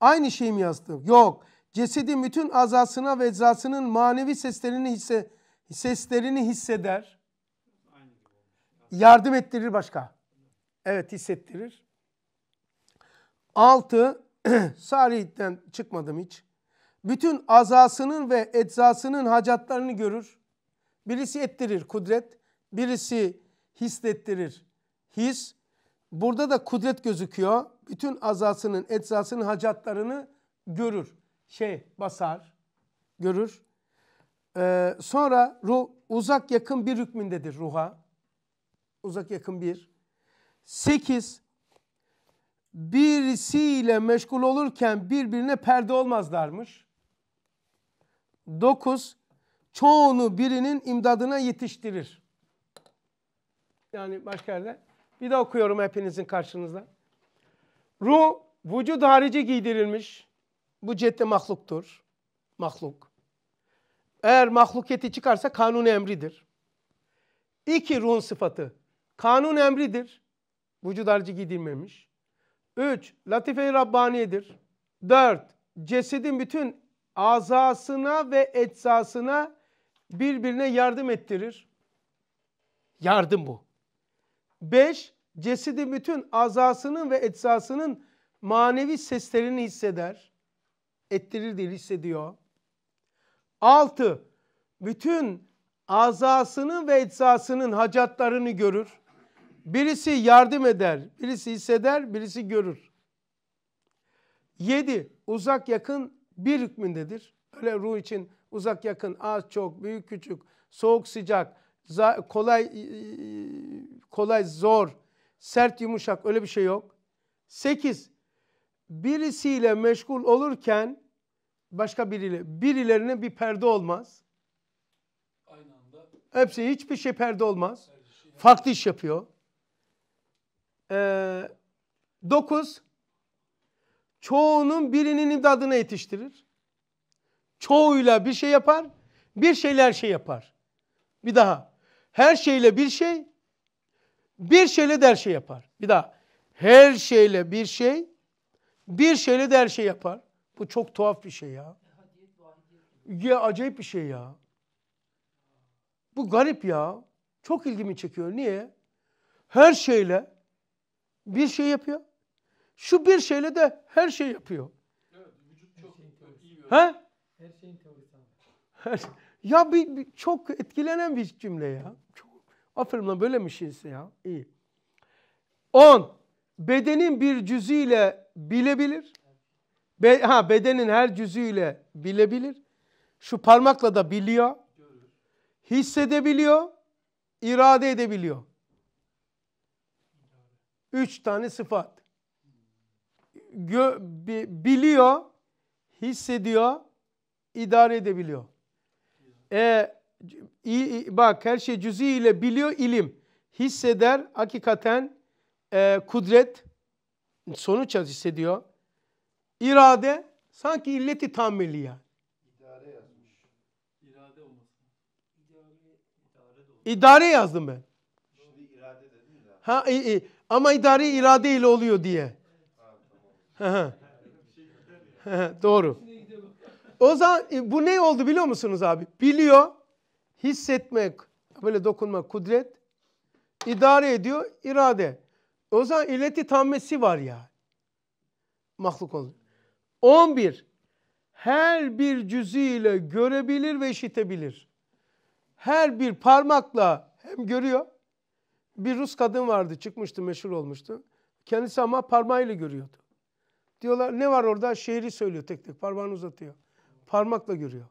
aynı şeyi mi yazdı? Yok. Cesedin bütün azasına ve ezasının manevi seslerini hisse, seslerini hisseder. Yardım ettirir başka. Evet hissettirir. Altı, Salih'ten çıkmadım hiç. Bütün azasının ve etzasının hacatlarını görür. Birisi ettirir kudret, birisi hissettirir His, burada da kudret gözüküyor. Bütün azasının, etzasının hacatlarını görür. Şey, basar, görür. Ee, sonra ruh uzak yakın bir hükmündedir ruha. Uzak yakın bir. Sekiz. Birisiyle meşgul olurken birbirine perde olmazlarmış. Dokuz. Çoğunu birinin imdadına yetiştirir. Yani başka yerde. Bir de okuyorum hepinizin karşınızda. Ruh vücud harici giydirilmiş. Bu cette mahluktur. Mahluk. Eğer mahlukiyeti çıkarsa kanun emridir. İki ruhun sıfatı kanun emridir. Vücud harcı gidilmemiş. Üç latife-i Rabbaniyedir. Dört cesedin bütün azasına ve etsasına birbirine yardım ettirir. Yardım bu. Beş cesedin bütün azasının ve etsasının manevi seslerini hisseder. Ettirir değil hissediyor. 6. Bütün azasını ve eczasının hacatlarını görür. Birisi yardım eder, birisi hisseder, birisi görür. 7. Uzak yakın bir hükmündedir. Öyle ruh için uzak yakın, az çok, büyük küçük, soğuk sıcak, kolay kolay zor, sert yumuşak öyle bir şey yok. 8. Birisiyle meşgul olurken başka biriyle birilerine bir perde olmaz. Aynı anda. Hepsi hiçbir şey perde olmaz. Şey Farklı iş yapıyor. Ee, dokuz, çoğunun birinin imdadına yetiştirir. Çoğuyla bir şey yapar, bir şeyle her şey yapar. Bir daha. Her şeyle bir şey, bir şeyle der şey yapar. Bir daha. Her şeyle bir şey, bir şeyle der şey yapar. Bu çok tuhaf bir şey ya. Ya acayip bir şey ya. Bu garip ya. Çok ilgimi çekiyor. Niye? Her şeyle bir şey yapıyor. Şu bir şeyle de her şey yapıyor. Evet, vücut çok iyi bir Her şeyin teorisi. ya bir, bir, çok etkilenen bir cümle ya. Çok, aferin lan böyle mi şeyse ya. İyi. 10. Bedenin bir cüzüyle bilebilir. Be, ha bedenin her cüzüyle bilebilir. Şu parmakla da biliyor. Hissedebiliyor. irade edebiliyor. Üç tane sıfat. Gö, biliyor, hissediyor, idare edebiliyor. E, i, bak her şey cüzü ile biliyor ilim. Hisseder hakikaten e, kudret sonuç hissediyor. İrade sanki illeti tammeli yani. İdare yazdım ben. Ha, e, e, ama idare irade ile oluyor diye. Doğru. O zaman e, bu ne oldu biliyor musunuz abi? Biliyor, hissetmek, böyle dokunmak, kudret. idare ediyor, irade. O zaman illeti tammesi var ya. Mahluk oluyor. 11. Her bir cüzüyle görebilir ve işitebilir. Her bir parmakla hem görüyor. Bir Rus kadın vardı çıkmıştı meşhur olmuştu. Kendisi ama parmağıyla görüyordu. Diyorlar ne var orada? Şehri söylüyor tek tek parmağını uzatıyor. Parmakla görüyor.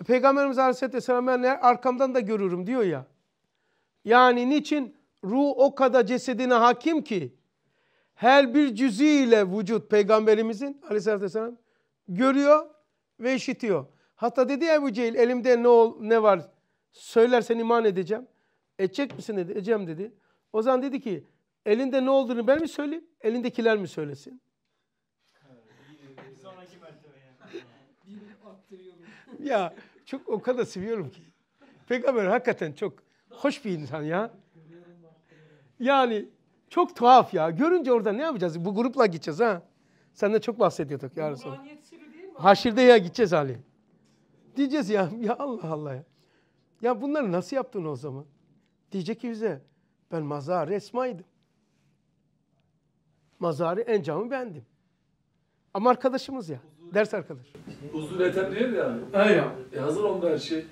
E, Peygamberimiz Aleyhisselam ben arkamdan da görürüm diyor ya. Yani niçin? Ruh o kadar cesedine hakim ki her bir cüzü ile vücut peygamberimizin aleyhissalatü vesselam görüyor ve işitiyor. Hatta dedi ya Ebu Cehil elimde ne, ol, ne var söylersen iman edeceğim. Edecek misin dedi. Edeceğim dedi. O zaman dedi ki elinde ne olduğunu ben mi söyleyeyim? Elindekiler mi söylesin? ya çok o kadar seviyorum ki. Peygamber hakikaten çok hoş bir insan ya. Yani çok tuhaf ya. Görünce orada ne yapacağız? Bu grupla gideceğiz ha. Sen de çok bahsediyorduk yarın sonra. Haşirde ya gideceğiz Ali. Diyeceğiz ya, ya Allah Allah ya. Ya bunları nasıl yaptın o zaman? Diyecek ki bize ben mazarı esmaydım. Mazarı encamı bendim. Ama arkadaşımız ya. Ders arkadaş. Uzun etem değil yani. He ya. E hazır onda her şey.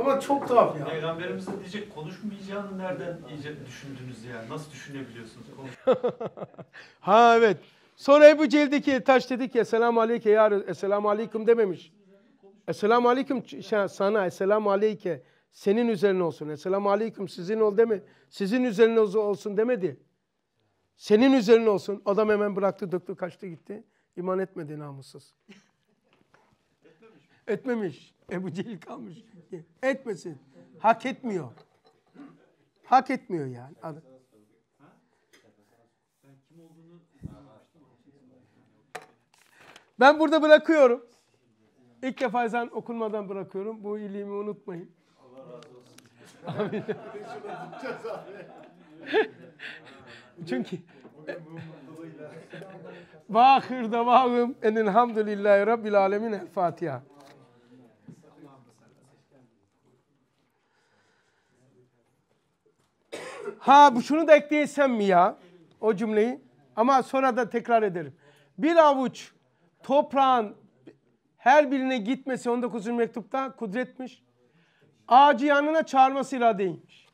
Ama çok tuhaf ya. Peygamberimiz de diyecek konuşmayacağını nereden iyice düşündünüz yani? Nasıl düşünebiliyorsunuz? ha evet. Sonra Ebu Cehil'deki taş dedi ki Esselamu Aleyke ya Esselamu Aleyküm dememiş. Esselamu Aleyküm sana Esselamu Aleyke senin üzerine olsun. Esselamu Aleyküm sizin ol deme. Sizin üzerine olsun demedi. Senin üzerine olsun. Adam hemen bıraktı döktü kaçtı gitti. İman etmedi namussuz. Etmemiş. Ebu Cehil kalmış. Etmesin. Hak etmiyor. Hak etmiyor yani. Adam. Ben burada bırakıyorum. İlk defa ezan okunmadan bırakıyorum. Bu iyiliğimi unutmayın. Allah razı olsun. Amin. Çünkü Vahir davavım enilhamdülillahi rabbil alemin el Fatiha. Ha bu şunu da ekleyesem mi ya? O cümleyi. Ama sonra da tekrar ederim. Bir avuç toprağın her birine gitmesi 19. mektupta kudretmiş. Ağacı yanına çağırması iradeymiş.